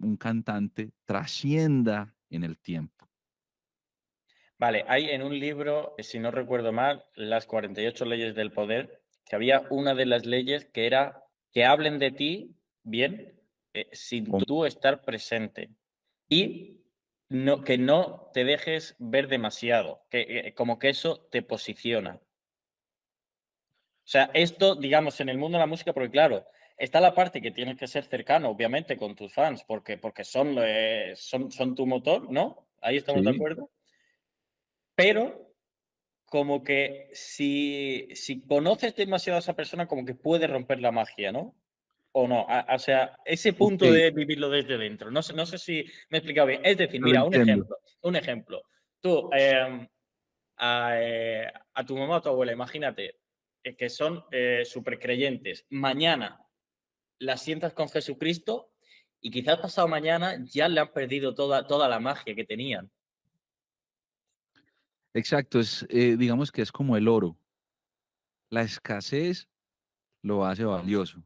un cantante, trascienda en el tiempo. Vale, hay en un libro, si no recuerdo mal, las 48 leyes del poder, que había una de las leyes que era que hablen de ti bien eh, sin tú estar presente y que no te dejes ver demasiado, que eh, como que eso te posiciona. O sea, esto, digamos, en el mundo de la música, porque claro, está la parte que tienes que ser cercano, obviamente, con tus fans, porque, porque son, eh, son, son tu motor, ¿no? Ahí estamos de acuerdo. Pero como que si, si conoces demasiado a esa persona, como que puede romper la magia, ¿no? O no, ah, ah, o sea, ese punto de vivirlo desde dentro. No sé, no sé si me he explicado bien. Es decir, mira, un ejemplo, un ejemplo. Tú, em, a, eh, a, tu mamá o a tu abuela, imagínate, eh, que son super eh, supercreyentes, mañana las sientas con Jesucristo y quizás pasado mañana ya le han perdido toda, toda la magia que tenían. Exacto, es, eh, digamos que es como el oro. La escasez lo hace valioso,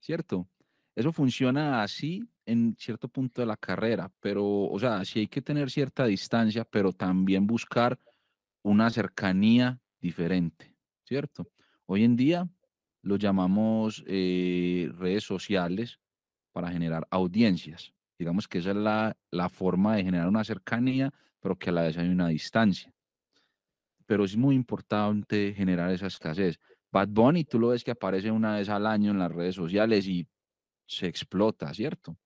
¿cierto? Eso funciona así en cierto punto de la carrera, pero, o sea, sí hay que tener cierta distancia, pero también buscar una cercanía diferente. ¿cierto? Hoy en día lo llamamos eh, redes sociales para generar audiencias. Digamos que esa es la, forma de generar una cercanía, pero que a la vez hay una distancia. Pero es muy importante generar esa escasez. Bad Bunny, tú lo ves que aparece una vez al año en las redes sociales y se explota, ¿cierto?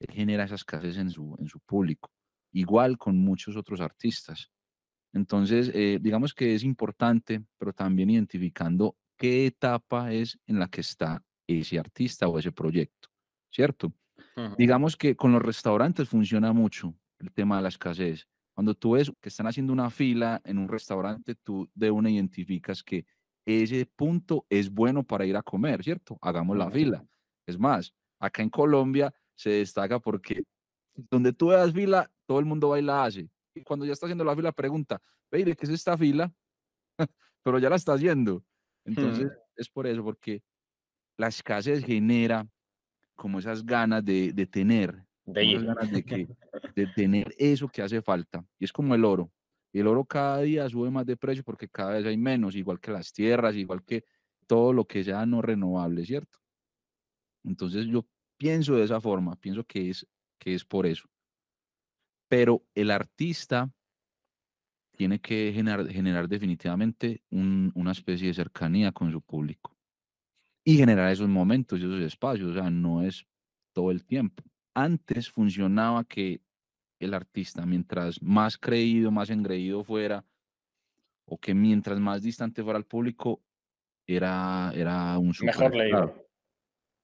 Él genera esa escasez en su, en su público. Igual con muchos otros artistas. Entonces, eh, digamos que es importante, pero también identificando qué etapa es en la que está ese artista o ese proyecto, ¿cierto? Digamos que con los restaurantes funciona mucho el tema de la escasez. Cuando tú ves que están haciendo una fila en un restaurante, tú de una identificas que ese punto es bueno para ir a comer, ¿cierto? Hagamos la fila. Es más, acá en Colombia se destaca porque donde tú ves fila, todo el mundo baila hace y cuando ya está haciendo la fila pregunta, de ¿qué es esta fila? Pero ya la está haciendo. Entonces hmm. es por eso, porque la escasez genera como esas ganas de, de tener, de, ganas de, que, de tener eso que hace falta. Y es como el oro. El oro cada día sube más de precio porque cada vez hay menos, igual que las tierras, igual que todo lo que sea no renovable, ¿cierto? Entonces yo pienso de esa forma, pienso que es, que es por eso pero el artista tiene que generar, definitivamente una especie de cercanía con su público y generar esos momentos y esos espacios, o sea, no es todo el tiempo. Antes funcionaba que el artista, mientras más creído, más engreído fuera, o que mientras más distante fuera el público, era, era un sujeto. Mejor leído.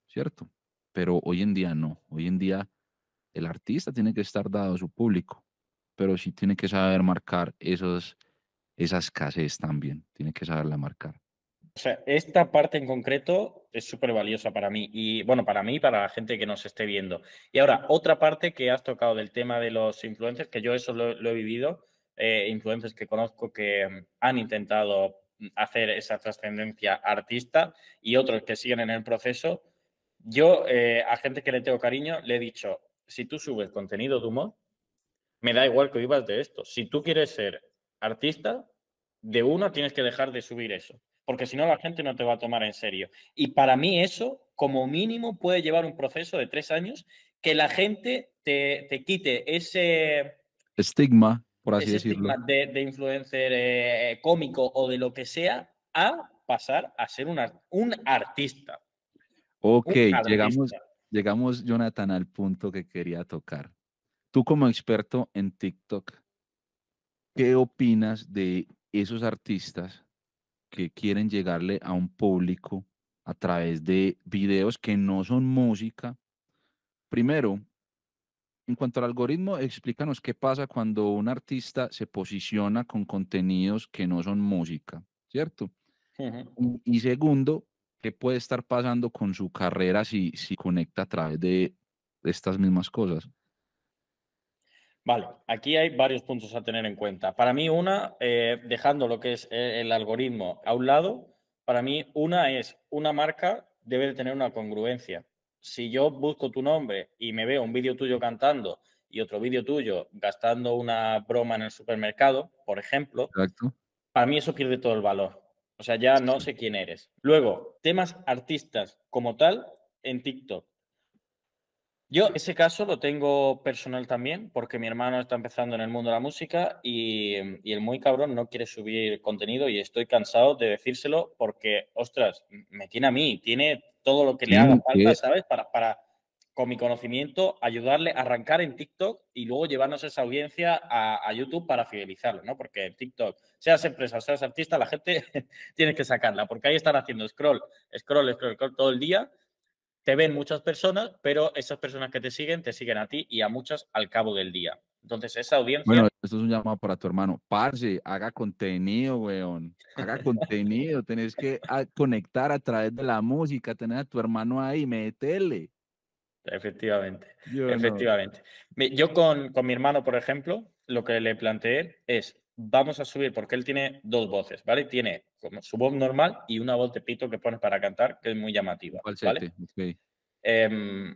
¿Cierto? Pero hoy en día no. Hoy en día el artista tiene que estar dado a su público, pero sí tiene que saber marcar esos, esa escasez también, tiene que saberla marcar. O sea, esta parte en concreto es súper valiosa para mí y bueno, para mí para la gente que nos esté viendo. Y ahora, otra parte que has tocado del tema de los influencers, que yo eso lo, he vivido, eh, influencers que conozco que mm, han intentado mm, hacer esa trascendencia artista y otros que siguen en el proceso. Yo eh, a gente que le tengo cariño le he dicho, si tú subes contenido de humor, me da igual que vivas de esto. Si tú quieres ser artista, de uno tienes que dejar de subir eso, porque si no la gente no te va a tomar en serio. Y para mí eso, como mínimo, puede llevar un proceso de tres años que la gente te, quite ese estigma, por así decirlo. de, influencer eh, eh, cómico o de lo que sea, a pasar a ser un, un artista. Ok, llegamos llegamos, Jonathan, al punto que quería tocar. Tú como experto en TikTok, ¿qué opinas de esos artistas que quieren llegarle a un público a través de videos que no son música? Primero, en cuanto al algoritmo, explícanos qué pasa cuando un artista se posiciona con contenidos que no son música, ¿cierto? y segundo, qué puede estar pasando con su carrera si, si conecta a través de estas mismas cosas. Vale, aquí hay varios puntos a tener en cuenta. Para mí, una, eh, dejando lo que es eh, el algoritmo a un lado, para mí, una es una marca debe de tener una congruencia. Si yo busco tu nombre y me veo un vídeo tuyo cantando y otro vídeo tuyo gastando una broma en el supermercado, por ejemplo, para mí eso pierde todo el valor. O sea, ya no sé quién eres. Luego, temas artistas como tal en TikTok. Yo ese caso lo tengo personal también, porque mi hermano está empezando en el mundo de la música y, el muy cabrón no quiere subir contenido y estoy cansado de decírselo porque, ostras, me tiene a mí, tiene todo lo que le haga falta, ¿sabes? Para, para, con mi conocimiento, ayudarle a arrancar en TikTok y luego llevarnos esa audiencia a, YouTube para fidelizarlo, ¿no? Porque en TikTok, seas empresa, seas artista, la gente tiene que sacarla, porque ahí están haciendo scroll, scroll, scroll, todo el día. Te ven muchas personas, pero esas personas que te siguen, te siguen a ti y a muchas al cabo del día. Entonces, esa audiencia. Bueno, esto es un llamado para tu hermano. Parse, haga contenido, weón. Haga contenido. Tenés que ah, conectar a través de la música, tener a tu hermano ahí, metele. Efectivamente, yo efectivamente. Yo con, con, mi hermano, por ejemplo, lo que le planteé es, vamos a subir, porque él tiene dos voces, ¿vale? Tiene como su voz normal y una voz de pito que pones para cantar, que es muy llamativa, em,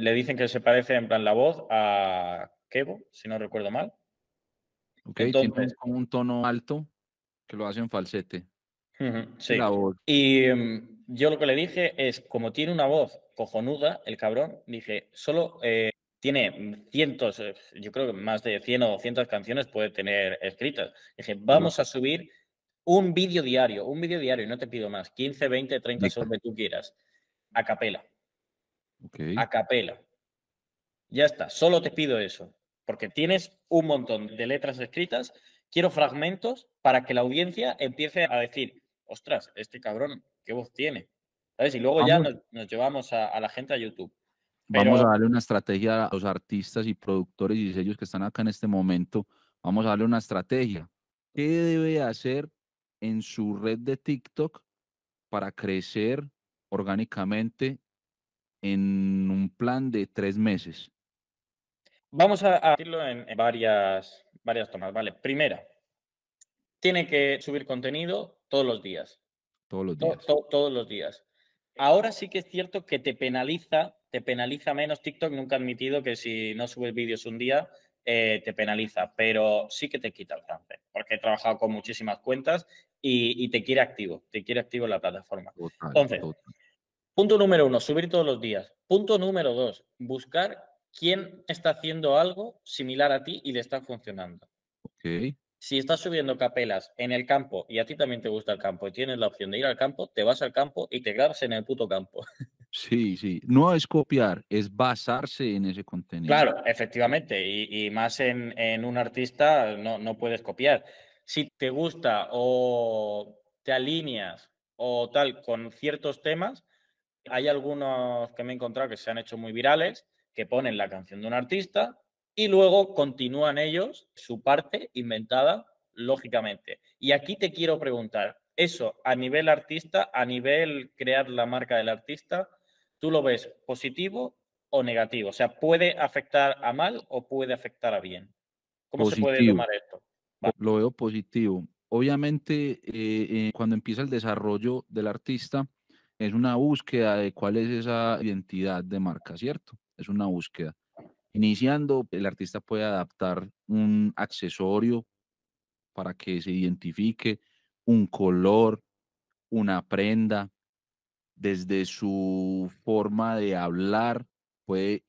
le dicen que se parece en plan la voz a Kevo, si no recuerdo mal. Ok, tiene un tono alto que lo hace en falsete. Y em, yo lo que le dije es, como tiene una voz cojonuda, el cabrón. Dije, solo eh, tiene cientos, eh, yo creo que más de 100 o 200 canciones puede tener escritas. Dije, vamos a subir un vídeo diario, un vídeo diario, y no te pido más, 15, 20, 30, lo que tú quieras, a capela. A capela. Ya está, solo te pido eso, porque tienes un montón de letras escritas, quiero fragmentos para que la audiencia empiece a decir, ostras, este cabrón, ¿qué voz tiene? Y luego ya nos, llevamos a, la gente a YouTube. Vamos a darle una estrategia a los artistas y productores y sellos que están acá en este momento. Vamos a darle una estrategia. ¿Qué debe hacer en su red de TikTok para crecer orgánicamente en un plan de tres meses? Vamos a, a decirlo en, varias, varias tomas, ¿vale? Primera, tiene que subir contenido todos los días. Todos los días. todos los días. Ahora sí que es cierto que te penaliza, te penaliza menos. TikTok nunca ha admitido que si no subes vídeos un día, eh, te penaliza, pero sí que te quita alcance, porque he trabajado con muchísimas cuentas y, te quiere activo, te quiere activo en la plataforma. Entonces, punto número uno, subir todos los días. Punto número dos, buscar quién está haciendo algo similar a ti y le está funcionando. Si estás subiendo capelas en el campo y a ti también te gusta el campo y tienes la opción de ir al campo, te vas al campo y te grabas en el puto campo. Sí, sí. No es copiar, es basarse en ese contenido. Claro, efectivamente. Y, más en, un artista no, no puedes copiar. Si te gusta o te alineas o tal con ciertos temas, hay algunos que me he encontrado que se han hecho muy virales, que ponen la canción de un artista, y luego continúan ellos su parte inventada, lógicamente. Y aquí te quiero preguntar, eso a nivel artista, a nivel crear la marca del artista, ¿tú lo ves positivo o negativo? O sea, ¿puede afectar a mal o puede afectar a bien? ¿Cómo se puede llamar esto? Lo veo positivo. Obviamente, eh, eh, cuando empieza el desarrollo del artista, es una búsqueda de cuál es esa identidad de marca, ¿cierto? Es una búsqueda. Iniciando, el artista puede adaptar un accesorio para que se identifique, un color, una prenda, desde su forma de hablar, puede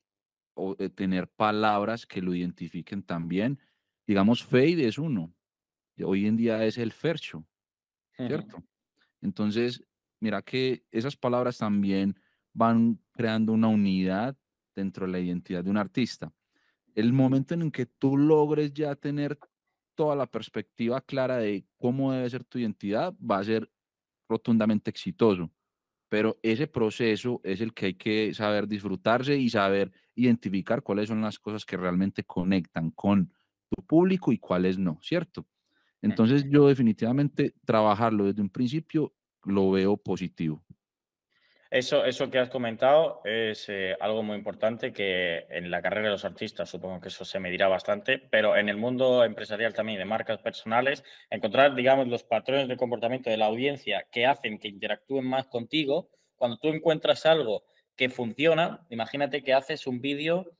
eh, tener palabras que lo identifiquen también. Digamos, Fade es uno, hoy en día es el Fercho, ¿cierto? Entonces, mira que esas palabras también van creando una unidad dentro de la identidad de un artista. El momento en que tú logres ya tener toda la perspectiva clara de cómo debe ser tu identidad, va a ser rotundamente exitoso. Pero ese proceso es el que hay que saber disfrutarse y saber identificar cuáles son las cosas que realmente conectan con tu público y cuáles no, ¿cierto? Entonces yo definitivamente trabajarlo desde un principio lo veo positivo. Eso, eso que has comentado es eh, algo muy importante que en la carrera de los artistas supongo que eso se medirá bastante, pero en el mundo empresarial también de marcas personales, encontrar, digamos, los patrones de comportamiento de la audiencia que hacen que interactúen más contigo. Cuando tú encuentras algo que funciona, imagínate que haces un vídeo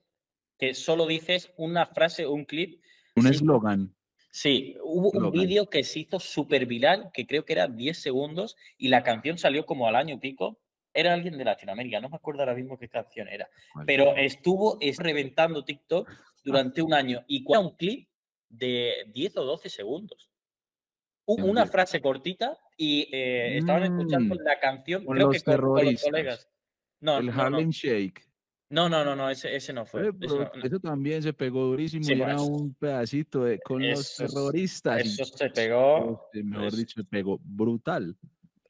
que solo dices una frase, un clip. Un eslogan. Sí, hubo un vídeo que se hizo súper viral, que creo que era 10 segundos, y la canción salió como al año pico era alguien de Latinoamérica, no me acuerdo ahora mismo qué canción era, pero estuvo reventando TikTok durante un año y era un clip de 10 o 12 segundos. hubo una frase cortita y eh, estaban escuchando mm. la canción, con creo los que con, los colegas. No, el Harlem Shake. No, no, no, no, ese, ese no fue. eso, también se pegó durísimo era pues. un pedacito con los terroristas. Eso se pegó. Este, mejor dicho, se pegó brutal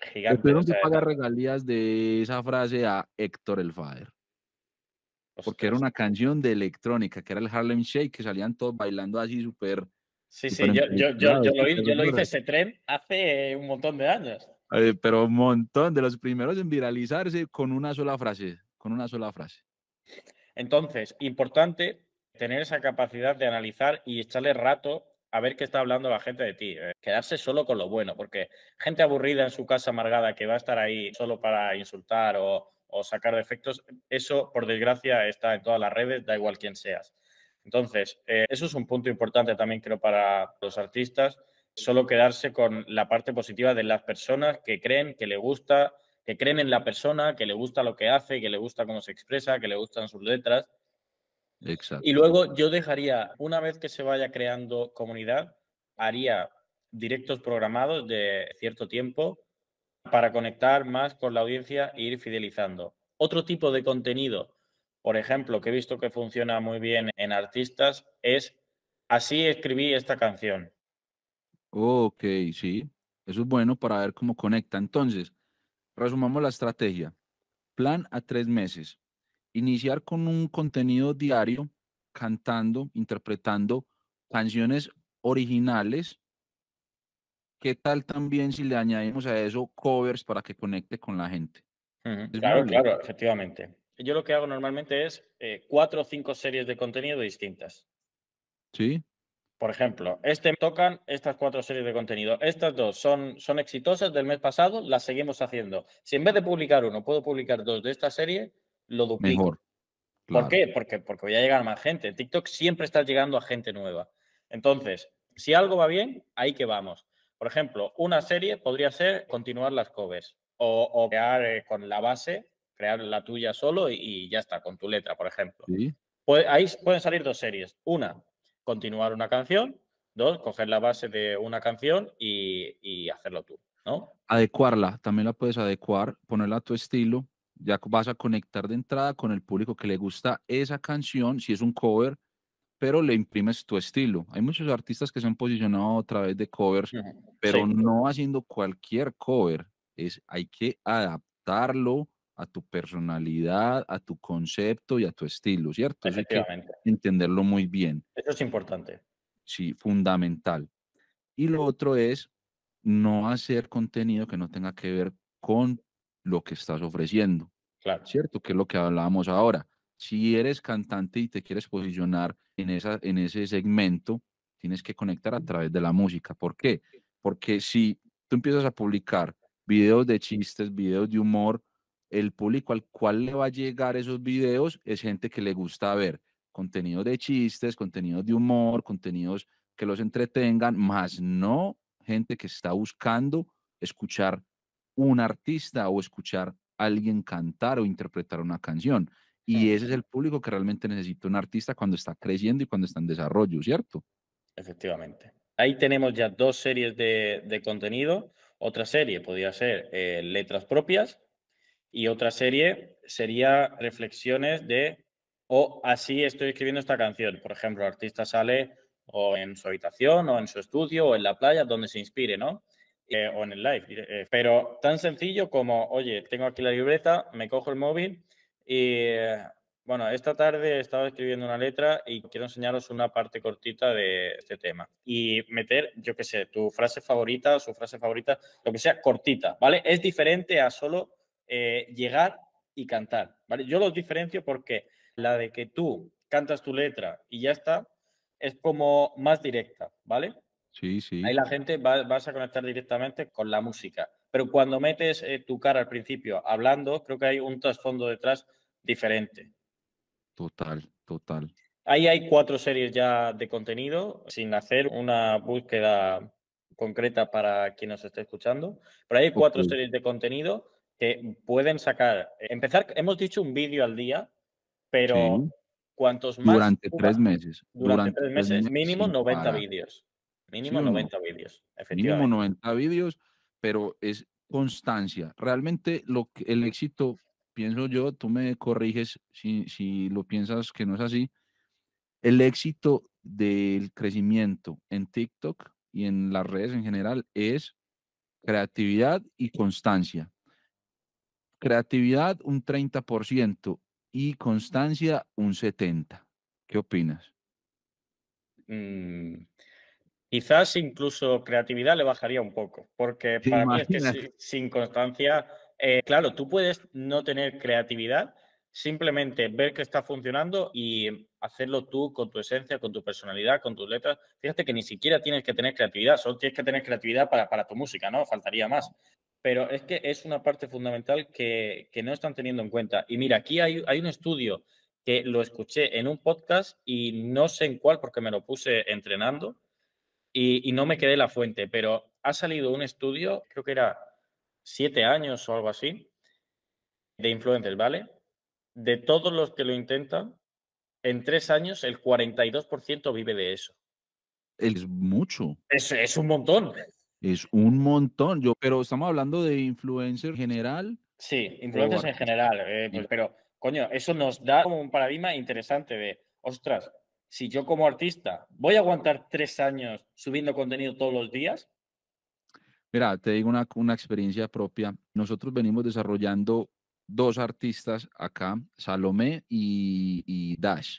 gigante. Pero que paga regalías de esa frase a Héctor el Fader. Porque era una canción de electrónica, que era el Harlem Shake, que salían todos bailando así súper. Sí, sí, yo, lo, hice ese tren hace eh, un montón de años. Eh, pero un montón de los primeros en viralizarse con una sola frase, con una sola frase. Entonces, importante tener esa capacidad de analizar y echarle rato a ver qué está hablando la gente de ti. Eh, quedarse solo con lo bueno, porque gente aburrida en su casa amargada que va a estar ahí solo para insultar o, sacar defectos, eso por desgracia está en todas las redes, da igual quién seas. Entonces, eh, eso es un punto importante también creo para los artistas, solo quedarse con la parte positiva de las personas que creen que le gusta, que creen en la persona, que le gusta lo que hace, que le gusta cómo se expresa, que le gustan sus letras y luego yo dejaría, una vez que se vaya creando comunidad, haría directos programados de cierto tiempo para conectar más con la audiencia e ir fidelizando. Otro tipo de contenido, por ejemplo, que he visto que funciona muy bien en artistas, es así escribí esta canción. Ok, sí. Eso es bueno para ver cómo conecta. Entonces, resumamos la estrategia. Plan a tres meses iniciar con un contenido diario, cantando, interpretando canciones originales. ¿Qué tal también si le añadimos a eso covers para que conecte con la gente? Claro, claro, efectivamente. Yo lo que hago normalmente es eh, cuatro o cinco series de contenido distintas. Sí. Por ejemplo, este tocan estas cuatro series de contenido. Estas dos son, son exitosas del mes pasado, las seguimos haciendo. Si en vez de publicar uno, puedo publicar dos de esta serie, lo duplico. Mejor. ¿Por qué? Porque, porque voy a llegar a más gente. TikTok siempre estás llegando a gente nueva. Entonces, si algo va bien, ahí que vamos. Por ejemplo, una serie podría ser continuar las covers o, crear eh, con la base, crear la tuya solo y, ya está, con tu letra, por ejemplo. ahí pueden salir dos series. Una, continuar una canción. Dos, coger la base de una canción y, y hacerlo tú, ¿no? Adecuarla, también la puedes adecuar, ponerla a tu estilo ya vas a conectar de entrada con el público que le gusta esa canción, si es un cover, pero le imprimes tu estilo. Hay muchos artistas que se han posicionado a través de covers, pero no haciendo cualquier cover. Es, hay que adaptarlo a tu personalidad, a tu concepto y a tu estilo, ¿cierto? Efectivamente. Hay que entenderlo muy bien. Eso es importante. Sí, fundamental. Y lo otro es no hacer contenido que no tenga que ver con lo que estás ofreciendo. Claro. ¿Cierto? Que es lo que hablábamos ahora. Si eres cantante y te quieres posicionar en, esa, en ese segmento, tienes que conectar a través de la música. ¿Por qué? Porque si tú empiezas a publicar videos de chistes, videos de humor, el público al cual le va a llegar esos videos es gente que le gusta ver contenido de chistes, contenido de humor, contenidos que los entretengan, más no gente que está buscando escuchar un artista o escuchar a alguien cantar o interpretar una canción. Y ese es el público que realmente necesita un artista cuando está creciendo y cuando está en desarrollo, ¿cierto? Efectivamente. Ahí tenemos ya dos series de, contenido. Otra serie podría ser eh, letras propias y otra serie sería reflexiones de, o así estoy escribiendo esta canción. Por ejemplo, el artista sale o en su habitación o en su estudio o en la playa, donde se inspire, ¿no? Eh, o en el live. Eh, pero tan sencillo como, oye, tengo aquí la libreta, me cojo el móvil y, bueno, esta tarde estaba escribiendo una letra y quiero enseñaros una parte cortita de este tema. Y meter, yo qué sé, tu frase favorita, su frase favorita, lo que sea, cortita, ¿vale? Es diferente a solo eh, llegar y cantar, ¿vale? Yo los diferencio porque la de que tú cantas tu letra y ya está, es como más directa, ¿vale? Sí, sí. Ahí la gente va, vas a conectar directamente con la música. Pero cuando metes eh, tu cara al principio hablando, creo que hay un trasfondo detrás diferente. Total, total. Ahí hay cuatro series ya de contenido, sin hacer una búsqueda concreta para quien nos esté escuchando. Pero hay cuatro series de contenido que pueden sacar. Empezar, hemos dicho un vídeo al día, pero ¿cuántos más. Durante tres meses. Durante, tres meses mínimo 90 vídeos. Mínimo 90 vídeos, Mínimo 90 vídeos, pero es constancia. Realmente lo el éxito, pienso yo, tú me corriges si, lo piensas que no es así, el éxito del crecimiento en TikTok y en las redes en general es creatividad y constancia. Creatividad un 30% y constancia un 70%. ¿Qué opinas? Mm. Quizás incluso creatividad le bajaría un poco, porque para mí es que sin constancia, eh, claro, tú puedes no tener creatividad, simplemente ver que está funcionando y hacerlo tú con tu esencia, con tu personalidad, con tus letras. Fíjate que ni siquiera tienes que tener creatividad, solo tienes que tener creatividad para, tu música, ¿no? Faltaría más. Pero es que es una parte fundamental que, no están teniendo en cuenta. Y mira, aquí hay un estudio que lo escuché en un podcast y no sé en cuál porque me lo puse entrenando y, no me quedé la fuente, pero ha salido un estudio, creo que era siete años o algo así, de influencers, ¿vale? De todos los que lo intentan, en tres años el 42% vive de eso. Es mucho. Es, es un montón. Es un montón. Yo, pero estamos hablando de influencer general. Sí, influencers en general. Eh, pues, pero, coño, eso nos da como un paradigma interesante de, ostras, si yo como artista voy a aguantar tres años subiendo contenido todos los días? Mira, te digo una, una experiencia propia. Nosotros venimos desarrollando dos artistas acá, Salomé y, y Dash.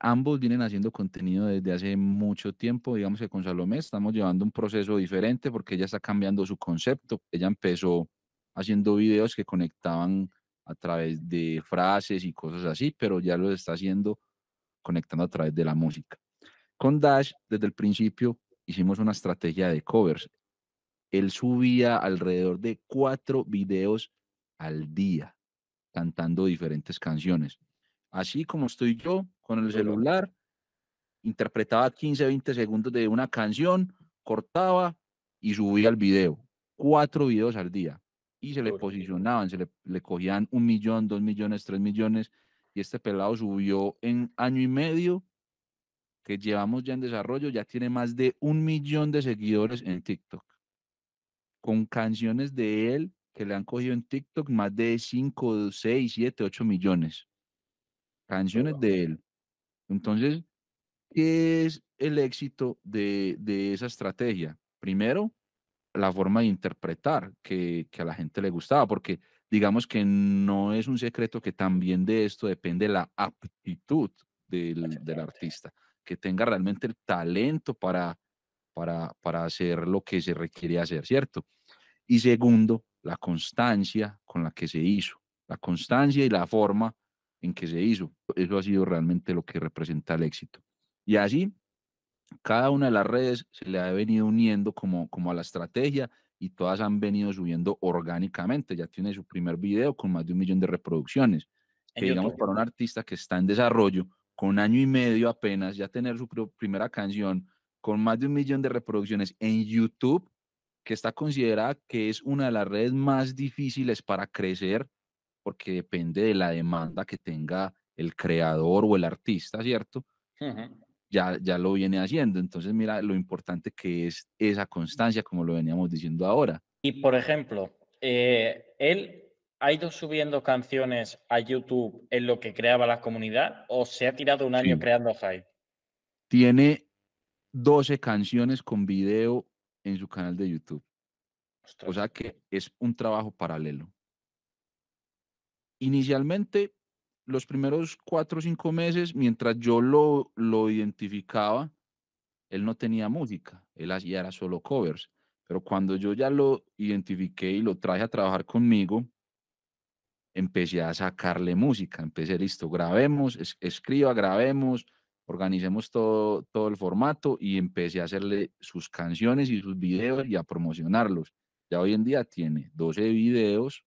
Ambos vienen haciendo contenido desde hace mucho tiempo. Digamos que con Salomé estamos llevando un proceso diferente porque ella está cambiando su concepto. Ella empezó haciendo videos que conectaban a través de frases y cosas así, pero ya lo está haciendo conectando a través de la música. Con Dash, desde el principio, hicimos una estrategia de covers. Él subía alrededor de cuatro videos al día, cantando diferentes canciones. Así como estoy yo, con el celular, interpretaba 15, 20 segundos de una canción, cortaba y subía el video. Cuatro videos al día. Y se le posicionaban, se le, le cogían un millón, dos millones, tres millones y este pelado subió en año y medio que llevamos ya en desarrollo, ya tiene más de un millón de seguidores en TikTok. Con canciones de él que le han cogido en TikTok más de 5, 6, 7, 8 millones. Oh, canciones de él. Entonces, ¿qué es el éxito de, esa estrategia? Primero, la forma de interpretar que, a la gente le gustaba, porque digamos que no es un secreto que también de esto depende la aptitud del, del artista, que tenga realmente el talento para, para, para hacer lo que se requiere hacer, ¿cierto? Y segundo, la constancia con la que se hizo, la constancia y la forma en que se hizo. Eso ha sido realmente lo que representa el éxito. Y así, cada una de las redes se le ha venido uniendo como, como a la estrategia y todas han venido subiendo orgánicamente. Ya tiene su primer video con más de un millón de reproducciones. digamos, para un artista que está en desarrollo, con año y medio apenas, ya tener su primera canción con más de un millón de reproducciones en YouTube, que está considerada que es una de las redes más difíciles para crecer, porque depende de la demanda que tenga el creador o el artista, ¿cierto? ya, lo viene haciendo. Entonces, mira lo importante que es esa constancia, como lo veníamos diciendo ahora. Y por ejemplo, eh, él ha ido subiendo canciones a YouTube en lo que creaba la comunidad o se ha tirado un año creando hype. Tiene 12 canciones con video en su canal de YouTube. O sea que es un trabajo paralelo. Inicialmente los primeros cuatro o cinco meses, mientras yo lo, identificaba, él no tenía música, él hacía era solo covers. Pero cuando yo ya lo identifiqué y lo traje a trabajar conmigo, empecé a sacarle música, empecé, listo, grabemos, escriba, grabemos, organicemos todo, todo el formato y empecé a hacerle sus canciones y sus videos y a promocionarlos. Ya hoy en día tiene 12 videos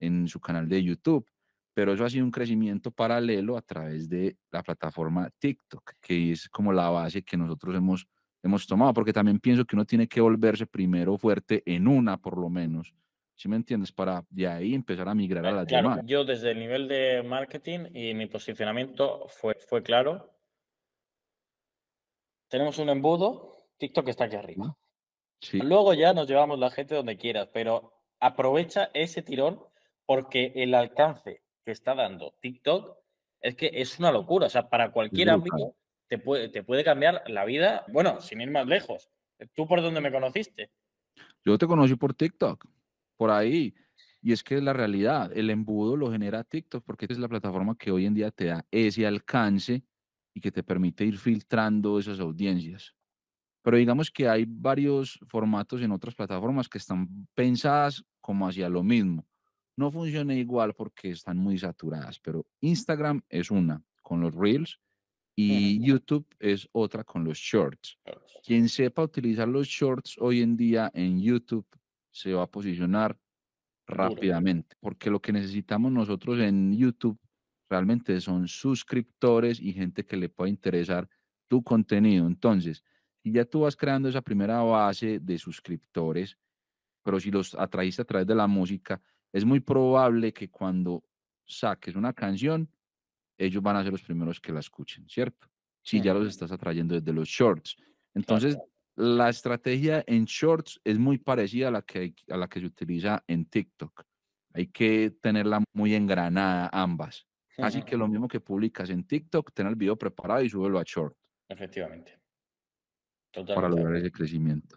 en su canal de YouTube pero eso ha sido un crecimiento paralelo a través de la plataforma TikTok, que es como la base que nosotros hemos, hemos tomado, porque también pienso que uno tiene que volverse primero fuerte en una, por lo menos, ¿sí me entiendes? Para de ahí empezar a migrar a ah, la claro, Yo desde el nivel de marketing y mi posicionamiento fue, fue claro. Tenemos un embudo, TikTok está aquí arriba. Sí. Luego ya nos llevamos la gente donde quieras, pero aprovecha ese tirón porque el alcance que está dando TikTok es que es una locura. O sea, para cualquier amigo, te puede, te puede cambiar la vida. Bueno, sin ir más lejos. ¿Tú por dónde me conociste? Yo te conocí por TikTok, por ahí. Y es que la realidad, el embudo lo genera TikTok porque es la plataforma que hoy en día te da ese alcance y que te permite ir filtrando esas audiencias. Pero digamos que hay varios formatos en otras plataformas que están pensadas como hacia lo mismo no funciona igual porque están muy saturadas, pero Instagram es una con los reels y YouTube es otra con los shorts. Quien sepa utilizar los shorts hoy en día en YouTube se va a posicionar rápidamente, porque lo que necesitamos nosotros en YouTube realmente son suscriptores y gente que le pueda interesar tu contenido. Entonces, ya tú vas creando esa primera base de suscriptores, pero si los atraes a través de la música, es muy probable que cuando saques una canción, ellos van a ser los primeros que la escuchen, ¿cierto? Si ya los estás atrayendo desde los shorts. Entonces, la estrategia en shorts es muy parecida a la, que, a la que se utiliza en TikTok. Hay que tenerla muy engranada ambas. Así que lo mismo que publicas en TikTok, ten el video preparado y súbelo a short. Efectivamente. Para lograr ese crecimiento.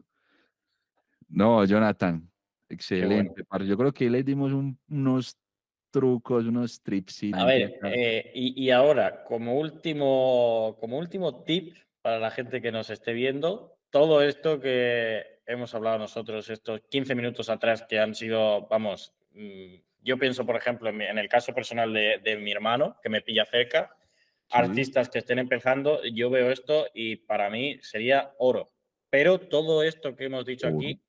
No, Jonathan, Excelente, yo creo que le dimos unos trucos, unos trips. A ver, eh, y, y, ahora, como último, como último tip para la gente que nos esté viendo, todo esto que hemos hablado nosotros estos 15 minutos atrás que han sido, vamos, mm, yo pienso, por ejemplo, en, el caso personal de, mi hermano, que me pilla cerca, artistas que estén empezando, yo veo esto y para mí sería oro. Pero todo esto que hemos dicho aquí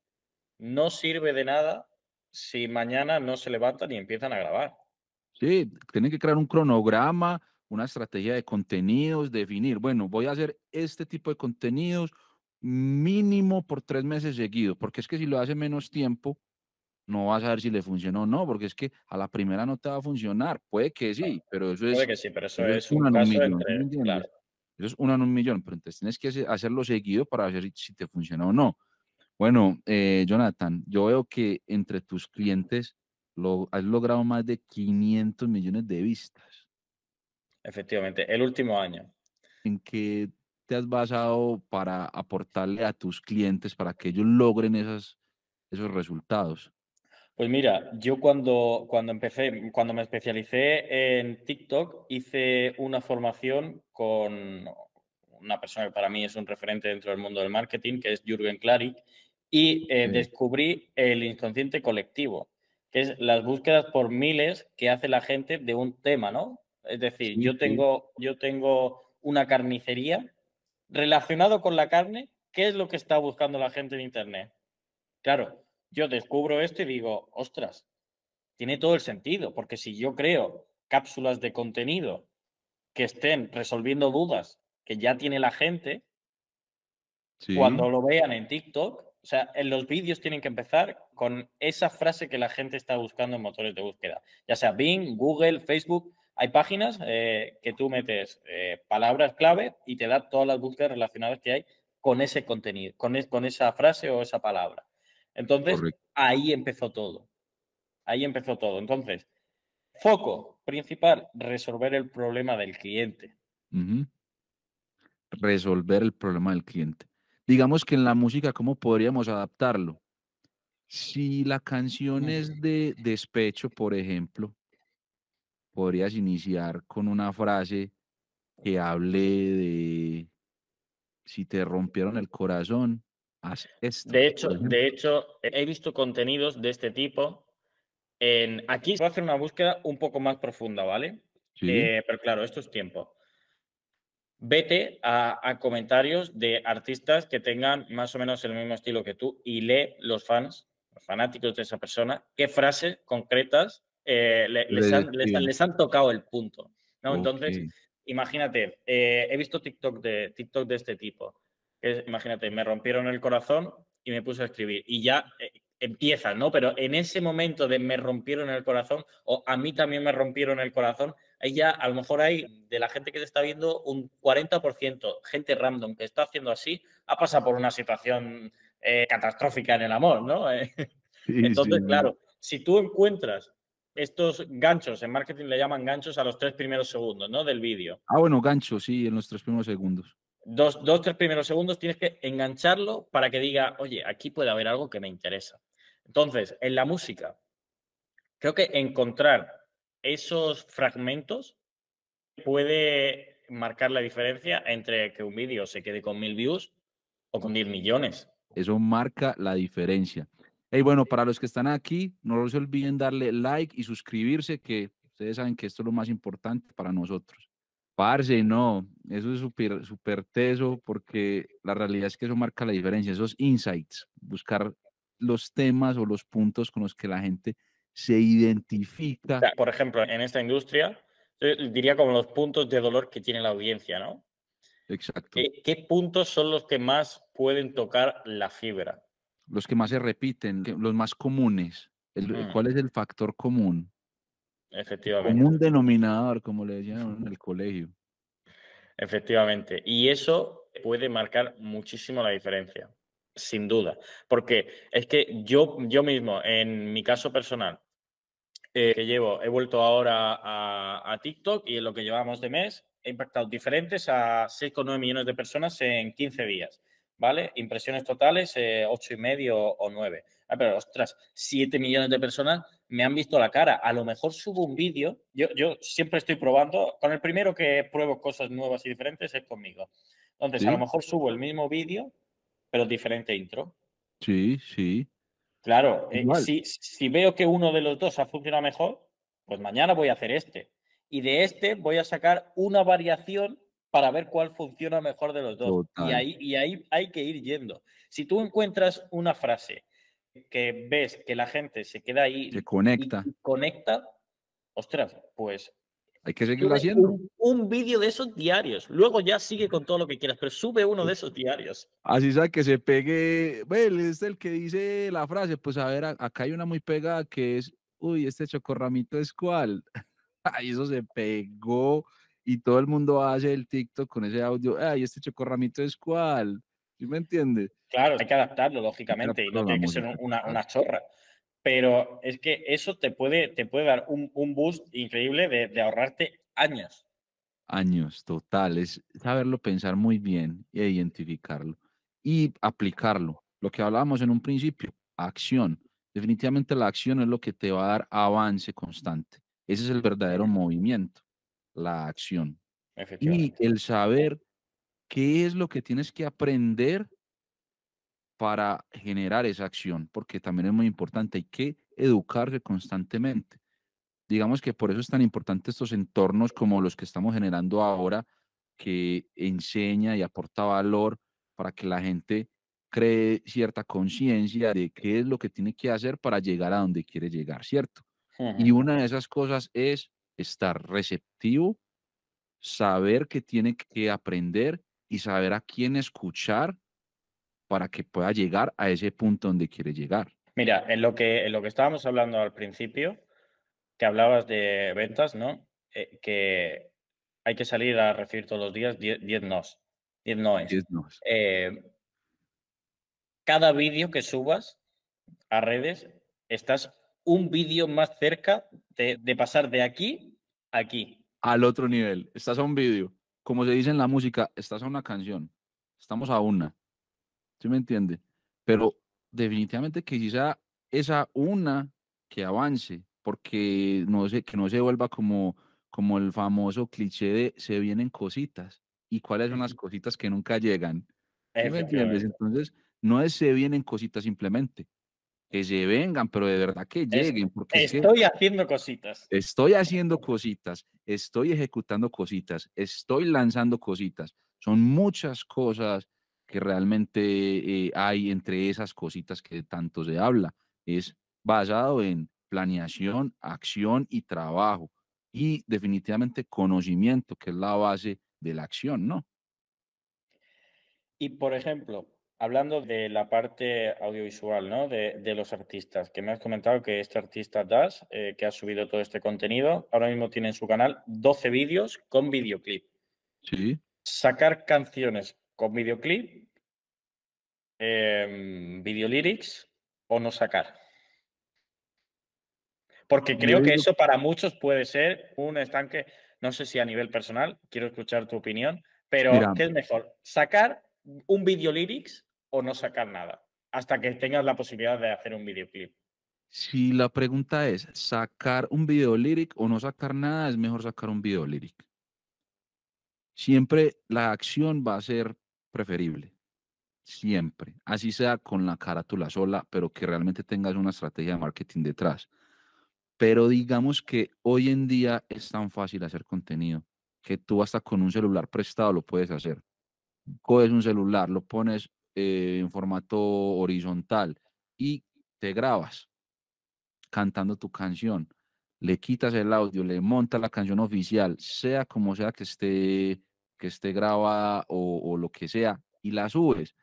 no sirve de nada si mañana no se levantan y empiezan a grabar. Sí, tienen que crear un cronograma, una estrategia de contenidos, definir, bueno, voy a hacer este tipo de contenidos mínimo por tres meses seguidos, porque es que si lo hace menos tiempo, no vas a ver si le funcionó o no, porque es que a la primera no te va a funcionar. Puede que sí, pero eso es. Puede que eso, es un, millón, Eso es una en un millón, pero entonces tienes que hacerlo seguido para ver si te funciona o no. Bueno, eh, Jonathan, yo veo que entre tus clientes lo, has logrado más de 500 millones de vistas. Efectivamente, el último año. ¿En qué te has basado para aportarle a tus clientes para que ellos logren esos resultados? Pues mira, yo cuando, cuando empecé, cuando me especialicé en TikTok, hice una formación con una persona que para mí es un referente dentro del mundo del marketing, que es Jürgen Klarik, y eh, descubrí el inconsciente colectivo, que es las búsquedas por miles que hace la gente de un tema, ¿no? Es decir, yo, tengo, yo tengo una carnicería relacionado con la carne, ¿qué es lo que está buscando la gente en Internet? Claro, yo descubro esto y digo, ostras, tiene todo el sentido, porque si yo creo cápsulas de contenido que estén resolviendo dudas que ya tiene la gente, cuando lo vean en TikTok, o sea, en los vídeos tienen que empezar con esa frase que la gente está buscando en motores de búsqueda, ya sea Bing, Google, Facebook. Hay páginas eh, que tú metes eh, palabras clave y te da todas las búsquedas relacionadas que hay con ese contenido, con, esa frase o esa palabra. Entonces, ahí empezó todo. Ahí empezó todo. Entonces, foco principal, resolver el problema del cliente. Resolver el problema del cliente digamos que en la música, ¿cómo podríamos adaptarlo? Si la canción es de despecho, por ejemplo, podrías iniciar con una frase que hable de si te rompieron el corazón, haz esto. De hecho, de hecho, he visto contenidos de este tipo. En, aquí voy a hacer una búsqueda un poco más profunda, ¿vale? Eh, pero claro, esto es tiempo vete a, comentarios de artistas que tengan más o menos el mismo estilo que tú y lee los fans, los fanáticos de esa persona, qué frases concretas eh, les, han, tocado el punto. Entonces, imagínate, eh, he visto TikTok de, TikTok de este tipo. imagínate, me rompieron el corazón y me puse a escribir. Y ya eh, empieza, ¿no? Pero en ese momento de me rompieron el corazón o a mí también me rompieron el corazón, ahí ya a lo mejor hay de la gente que te está viendo un 40%, gente random que está haciendo así, ha pasado por una situación eh, catastrófica en el amor, ¿no? Eh, entonces, claro, si tú encuentras estos ganchos, en marketing le llaman ganchos a los tres primeros segundos, ¿no? Del vídeo. Ah, bueno, ganchos, sí, en los tres primeros segundos. Dos, dos, tres primeros segundos tienes que engancharlo para que diga, oye, aquí puede haber algo que me interesa. Entonces, en la música, creo que encontrar esos fragmentos puede marcar la diferencia entre que un vídeo se quede con mil views o con 10 millones. Eso marca la diferencia. Y bueno, para los que están aquí, no se olviden darle like y suscribirse, que ustedes saben que esto es lo más importante para nosotros. Parce, no, eso es súper teso porque la realidad es que eso marca la diferencia, esos insights, buscar los temas o los puntos con los que la gente se identifica. por ejemplo, en esta industria, diría como los puntos de dolor que tiene la audiencia, ¿no? Exacto. ¿Qué, puntos son los que más pueden tocar la fibra? Los que más se repiten, los más comunes. ¿Cuál es el factor común? Efectivamente. un denominador, como le decían en el colegio. Efectivamente. Y eso puede marcar muchísimo la diferencia, sin duda. Porque es que yo, yo mismo, en mi caso personal, eh, que llevo, he vuelto ahora a, TikTok y en lo que llevamos de mes he impactado diferentes a 6,9 millones de personas en 15 días, ¿vale? Impresiones totales eh, y medio o 9. Ah, pero ostras, 7 millones de personas me han visto la cara. A lo mejor subo un vídeo, yo, siempre estoy probando, con el primero que pruebo cosas nuevas y diferentes es conmigo. Entonces, a lo mejor subo el mismo vídeo, pero diferente intro. Sí, sí. Claro, eh, si, veo que uno de los dos ha funcionado mejor, pues mañana voy a hacer este. Y de este voy a sacar una variación para ver cuál funciona mejor de los dos. Y ahí, hay que ir yendo. Si tú encuentras una frase que ves que la gente se queda ahí. Se conecta. conecta, ostras, pues hay que seguirlo haciendo. Un, vídeo de esos diarios. Luego ya sigue con todo lo que quieras, pero sube uno de esos diarios. Así sea que se pegue. Bueno, es el que dice la frase. Pues a ver, acá hay una muy pegada que es: Uy, este chocorramito es cual. Ahí eso se pegó. Y todo el mundo hace el TikTok con ese audio. Ay, este chocorramito es cual. ¿Sí me entiendes? Claro, hay que adaptarlo, lógicamente, y no tiene que ser una, una chorra pero es que eso te puede, te puede dar un, un boost increíble de, de, ahorrarte años. Años, total, es saberlo pensar muy bien e identificarlo y aplicarlo. Lo que hablábamos en un principio, acción. Definitivamente la acción es lo que te va a dar avance constante. Ese es el verdadero movimiento, la acción. Y el saber qué es lo que tienes que aprender para generar esa acción, porque también es muy importante, hay que educarse constantemente. Digamos que por eso es tan importante estos entornos como los que estamos generando ahora, que enseña y aporta valor para que la gente cree cierta conciencia de qué es lo que tiene que hacer para llegar a donde quiere llegar, ¿cierto? Y una de esas cosas es estar receptivo, saber que tiene que aprender y saber a quién escuchar para que pueda llegar a ese punto donde quiere llegar. Mira, en lo que, lo que estábamos hablando al principio, que hablabas de ventas, ¿no? Eh, que hay que salir a recibir todos los días 10 nos. 10 noes. Eh, cada vídeo que subas a redes, estás un vídeo más cerca de, de pasar de aquí a aquí. Al otro nivel. Estás a un vídeo. Como se dice en la música, estás a una canción. Estamos a una. ¿sí me entiende? Pero definitivamente que quizá esa una que avance, porque no sé que no se vuelva como, como el famoso cliché de se vienen cositas. ¿Y cuáles son las cositas que nunca llegan? me entiendes? Entonces, no es se vienen cositas simplemente, que se vengan, pero de verdad que lleguen. Porque estoy haciendo cositas. Estoy haciendo cositas, estoy ejecutando cositas, estoy lanzando cositas. Son muchas cosas que realmente eh, hay entre esas cositas que tanto se habla. Es basado en planeación, acción y trabajo. Y definitivamente conocimiento, que es la base de la acción, ¿no? Y por ejemplo, hablando de la parte audiovisual, ¿no? De, los artistas, que me has comentado que este artista Dash, eh, que ha subido todo este contenido, ahora mismo tiene en su canal 12 vídeos con videoclip. Sí. Sacar canciones con videoclip, eh, em, videolyrics o no sacar. Ah, Porque creo que eso para muchos puede ser un estanque, no sé si a nivel personal, quiero escuchar tu opinión, pero ¿qué es mejor? ¿Sacar un videolyrics o no sacar nada? Hasta que tengas la posibilidad de hacer un videoclip. Si la pregunta es sacar un videoliric o no sacar nada, es mejor sacar un videoliric. Siempre la acción va a ser preferible. Siempre. Así sea con la carátula sola, pero que realmente tengas una estrategia de marketing detrás. Pero digamos que hoy en día es tan fácil hacer contenido que tú hasta con un celular prestado lo puedes hacer. Coges un celular, lo pones eh, en formato horizontal y te grabas cantando tu canción. Le quitas el audio, le montas la canción oficial, sea como sea que esté que esté grabada o, lo que sea, y la subes.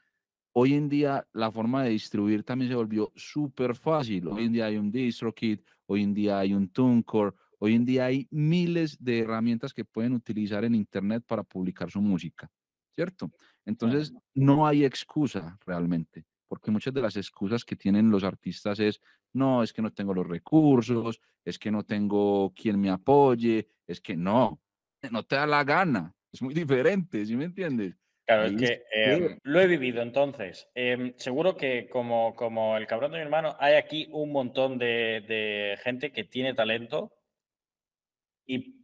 Hoy en día la forma de distribuir también se volvió súper fácil. Hoy en día hay un DistroKit, hoy en día hay un TuneCore, hoy en día hay miles de herramientas que pueden utilizar en Internet para publicar su música, ¿cierto? Entonces no hay excusa realmente, porque muchas de las excusas que tienen los artistas es, no, es que no tengo los recursos, es que no tengo quien me apoye, es que no, no te da la gana, es muy diferente, ¿sí me entiendes? Claro, es que em, lo he vivido entonces. Em, seguro que como, como el cabrón de mi hermano, hay aquí un montón de, gente que tiene talento y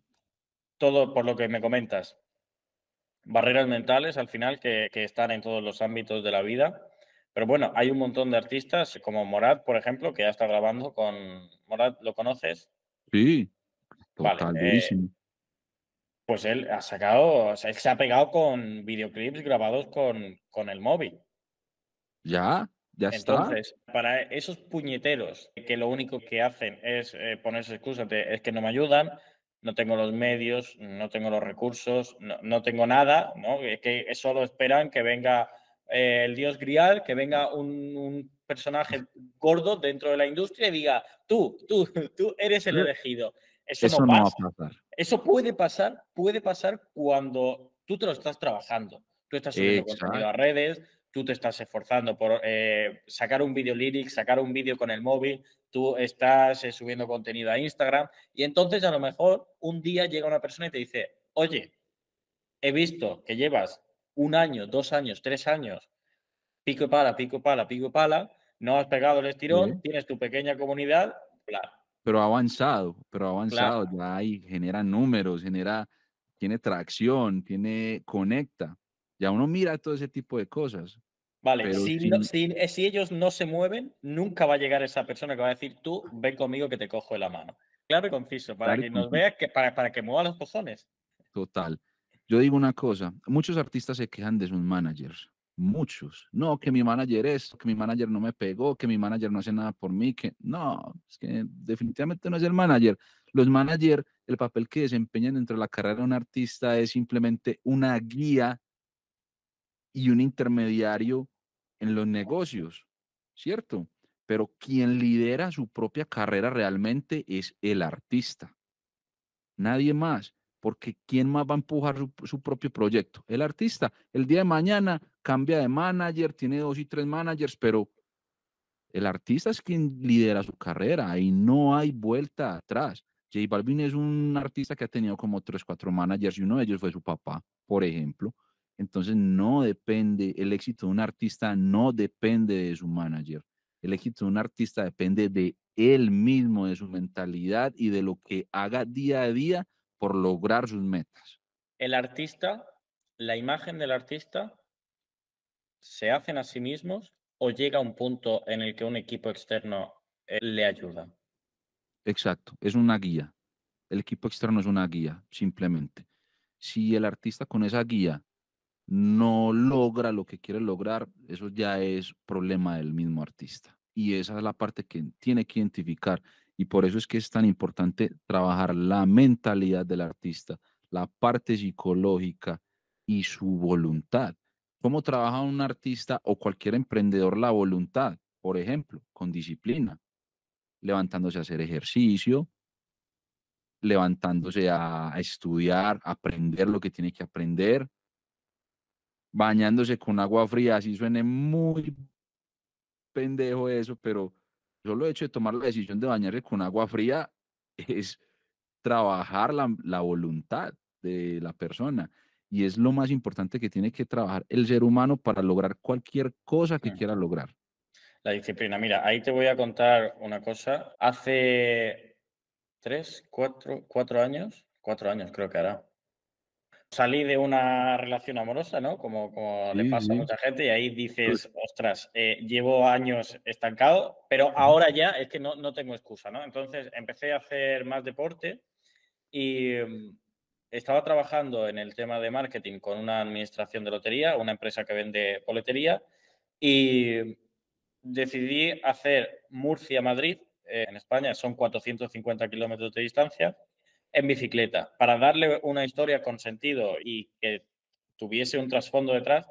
todo por lo que me comentas. Barreras mentales al final que, están en todos los ámbitos de la vida. Pero bueno, hay un montón de artistas como Morad, por ejemplo, que ya está grabando con... Morad, ¿lo conoces? Sí, eh, totalísimo pues él ha sacado, se ha pegado con videoclips grabados con, con el móvil. Ya, ya está. Entonces, para esos puñeteros que lo único que hacen es eh, ponerse excusas es que no me ayudan, no tengo los medios, no tengo los recursos, no, tengo nada, ¿no? Es que solo esperan que venga eh, el dios grial, que venga un, un, personaje gordo dentro de la industria y diga, tú, tú, tú eres el elegido. Eso, no, puede pasar, puede pasar cuando tú te lo estás trabajando. Tú estás subiendo contenido a redes, tú te estás esforzando por eh, sacar un vídeo lyric, sacar un vídeo con el móvil, tú estás eh, subiendo contenido a Instagram y entonces a lo mejor un día llega una persona y te dice, oye, he visto que llevas un año, dos años, tres años, pico y pala, pico y pala, pico y pala, no has pegado el estirón, tienes tu pequeña comunidad, bla pero ha avanzado, pero ha avanzado, ya ahí genera números, genera, tiene tracción, tiene, conecta. Ya uno mira todo ese tipo de cosas. Vale, eh, si, ellos no se mueven, nunca va a llegar esa persona que va a decir tú, ven conmigo que te cojo de la mano. Claro y conciso, para que nos vea, que, para, para que mueva los cojones. Total. Yo digo una cosa, muchos artistas se quejan de sus managers muchos. No, que mi manager es, que mi manager no me pegó, que mi manager no hace nada por mí, que no, es que definitivamente no es el manager. Los managers, el papel que desempeñan dentro de la carrera de un artista es simplemente una guía y un intermediario en los negocios, ¿cierto? Pero quien lidera su propia carrera realmente es el artista. Nadie más porque ¿quién más va a empujar su, propio proyecto? El artista. El día de mañana cambia de manager, tiene dos y tres managers, pero el artista es quien lidera su carrera y no hay vuelta atrás. J Balvin es un artista que ha tenido como tres, cuatro managers y uno de ellos fue su papá, por ejemplo. Entonces no depende, el éxito de un artista no depende de su manager. El éxito de un artista depende de él mismo, de su mentalidad y de lo que haga día a día por lograr sus metas. El artista, la imagen del artista, se hacen a sí mismos o llega a un punto en el que un equipo externo eh, le ayuda. Exacto, es una guía. El equipo externo es una guía, simplemente. Si el artista con esa guía no logra lo que quiere lograr, eso ya es problema del mismo artista. Y esa es la parte que tiene que identificar y por eso es que es tan importante trabajar la mentalidad del artista, la parte psicológica y su voluntad. ¿Cómo trabaja un artista o cualquier emprendedor la voluntad? Por ejemplo, con disciplina, levantándose a hacer ejercicio, levantándose a estudiar, aprender lo que tiene que aprender, bañándose con agua fría, así suene muy pendejo eso, pero solo hecho de tomar la decisión de bañarse con agua fría es trabajar la, voluntad de la persona. Y es lo más importante que tiene que trabajar el ser humano para lograr cualquier cosa que mm. quiera lograr. La disciplina. Mira, ahí te voy a contar una cosa. Hace tres, cuatro, cuatro años, cuatro años creo que hará, salí de una relación amorosa, ¿no? Como, como le pasa a mucha gente, y ahí pues dices, ostras, eh, llevo años estancado, pero ahora ya es que no, no, tengo excusa, ¿no? Entonces empecé a hacer más deporte y mm, estaba trabajando en el tema de marketing con una administración de lotería, una empresa que vende boletería, y decidí hacer Murcia-Madrid. Eh, en España son 450 kilómetros de distancia en bicicleta, para darle una historia con sentido y que tuviese un trasfondo detrás,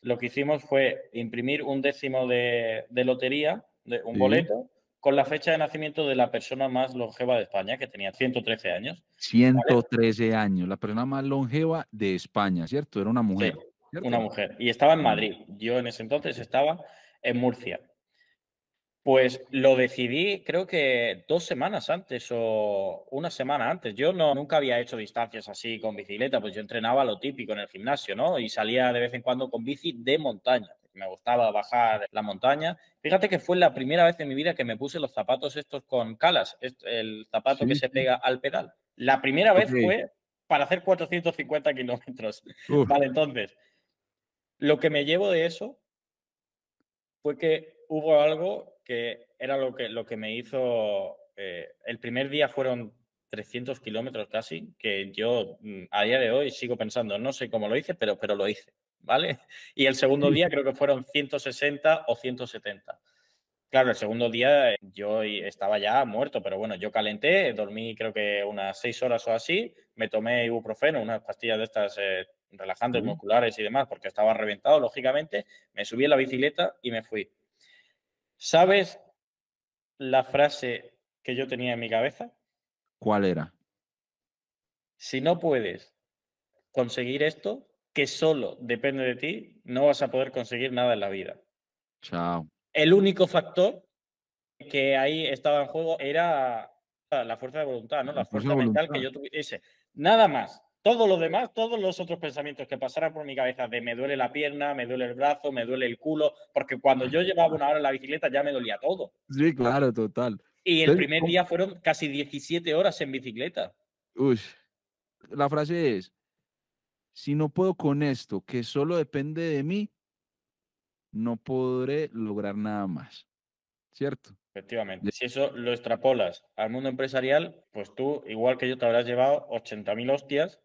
lo que hicimos fue imprimir un décimo de, lotería, de un boleto, con la fecha de nacimiento de la persona más longeva de España, que tenía 113 años. 113 años, la persona más longeva de España, ¿cierto? Era una mujer. una mujer. Y estaba en Madrid. Yo en ese entonces estaba en Murcia. Pues lo decidí creo que dos semanas antes o una semana antes. Yo no, nunca había hecho distancias así con bicicleta, pues yo entrenaba lo típico en el gimnasio, ¿no? Y salía de vez en cuando con bici de montaña. Me gustaba bajar la montaña. Fíjate que fue la primera vez en mi vida que me puse los zapatos estos con calas, el zapato que se pega al pedal. La primera vez fue para hacer 450 kilómetros. Vale, entonces, lo que me llevo de eso fue que hubo algo que era lo que, lo que me hizo... Eh, el primer día fueron 300 kilómetros casi, que yo mm, a día de hoy sigo pensando, no sé cómo lo hice, pero, pero lo hice, ¿vale? Y el segundo día creo que fueron 160 o 170. Claro, el segundo día eh, yo estaba ya muerto, pero bueno, yo calenté, dormí creo que unas seis horas o así, me tomé ibuprofeno, unas pastillas de estas eh, relajantes musculares y demás, porque estaba reventado, lógicamente, me subí a la bicicleta y me fui. ¿Sabes la frase que yo tenía en mi cabeza? ¿Cuál era? Si no puedes conseguir esto, que solo depende de ti, no vas a poder conseguir nada en la vida. Chao. El único factor que ahí estaba en juego era la fuerza de voluntad, ¿no? La, fuerza, mental que yo tuviese. Nada más. Todo lo demás, todos los otros pensamientos que pasaran por mi cabeza de me duele la pierna, me duele el brazo, me duele el culo, porque cuando yo llevaba una hora en la bicicleta ya me dolía todo. Sí, claro, total. Y el primer día fueron casi 17 horas en bicicleta. Uy, la frase es, si no puedo con esto, que solo depende de mí, no podré lograr nada más. ¿Cierto? Efectivamente. Si eso lo extrapolas al mundo empresarial, pues tú, igual que yo, te habrás llevado 80.000 hostias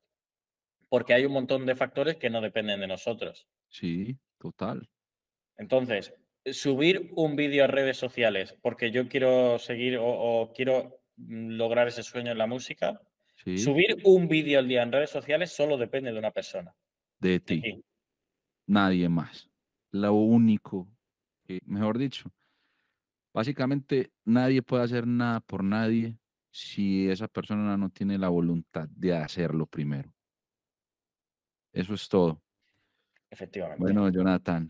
porque hay un montón de factores que no dependen de nosotros. Sí, total. Entonces, subir un vídeo a redes sociales porque yo quiero seguir o, quiero mm, lograr ese sueño en la música, subir un vídeo al día en redes sociales solo depende de una persona. De ti. Nadie más. Lo único, mejor dicho, básicamente nadie puede hacer nada por nadie si esa persona no tiene la voluntad de hacerlo primero. Eso es todo. Efectivamente. Bueno, Jonathan,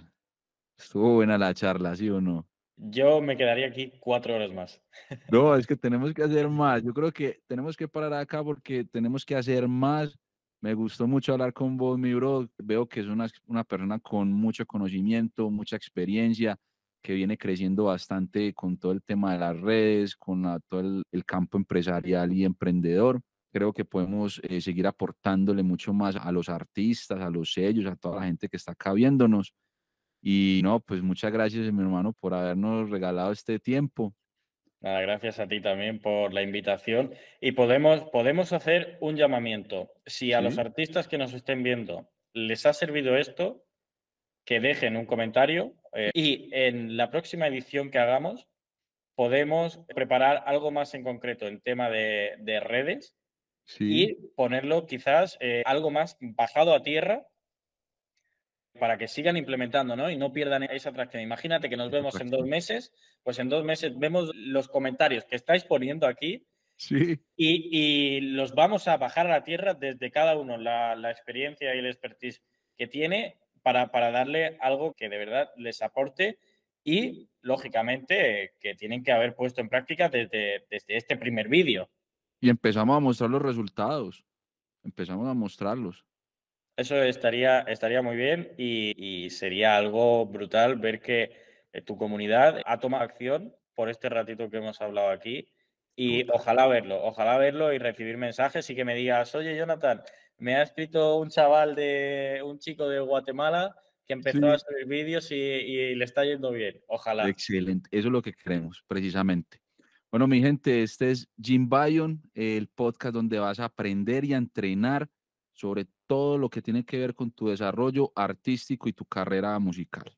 estuvo buena la charla, ¿sí o no? Yo me quedaría aquí cuatro horas más. No, es que tenemos que hacer más. Yo creo que tenemos que parar acá porque tenemos que hacer más. Me gustó mucho hablar con vos, mi bro. Veo que es una, una persona con mucho conocimiento, mucha experiencia, que viene creciendo bastante con todo el tema de las redes, con todo el, el campo empresarial y emprendedor creo que podemos eh, seguir aportándole mucho más a los artistas, a los sellos, a toda la gente que está acá viéndonos. Y no, pues muchas gracias, mi hermano, por habernos regalado este tiempo. gracias a ti también por la invitación. Y podemos, podemos hacer un llamamiento. Si a los artistas que nos estén viendo les ha servido esto, que dejen un comentario eh, y en la próxima edición que hagamos podemos preparar algo más en concreto en tema de, de redes y ponerlo quizás eh, algo más bajado a tierra para que sigan implementando y no pierdan esa atracción. Imagínate que nos vemos en dos meses, pues en dos meses vemos los comentarios que estáis poniendo aquí sí. y, los vamos a bajar a la tierra desde cada uno, la, experiencia y el expertise que tiene para, darle algo que de verdad les aporte y, lógicamente, que tienen que haber puesto en práctica desde este primer vídeo. Y empezamos a mostrar los resultados, empezamos a mostrarlos. Eso estaría, estaría muy bien y, sería algo brutal ver que eh, tu comunidad ha tomado acción por este ratito que hemos hablado aquí y ojalá verlo, ojalá verlo y recibir mensajes y que me digas, oye Jonathan, me ha escrito un chaval de un chico de Guatemala que empezó a hacer vídeos y, y, le está yendo bien. Ojalá. Excelente, eso es lo que queremos, precisamente. Bueno, mi gente, este es Jim Bayon, el podcast donde vas a aprender y a entrenar sobre todo lo que tiene que ver con tu desarrollo artístico y tu carrera musical.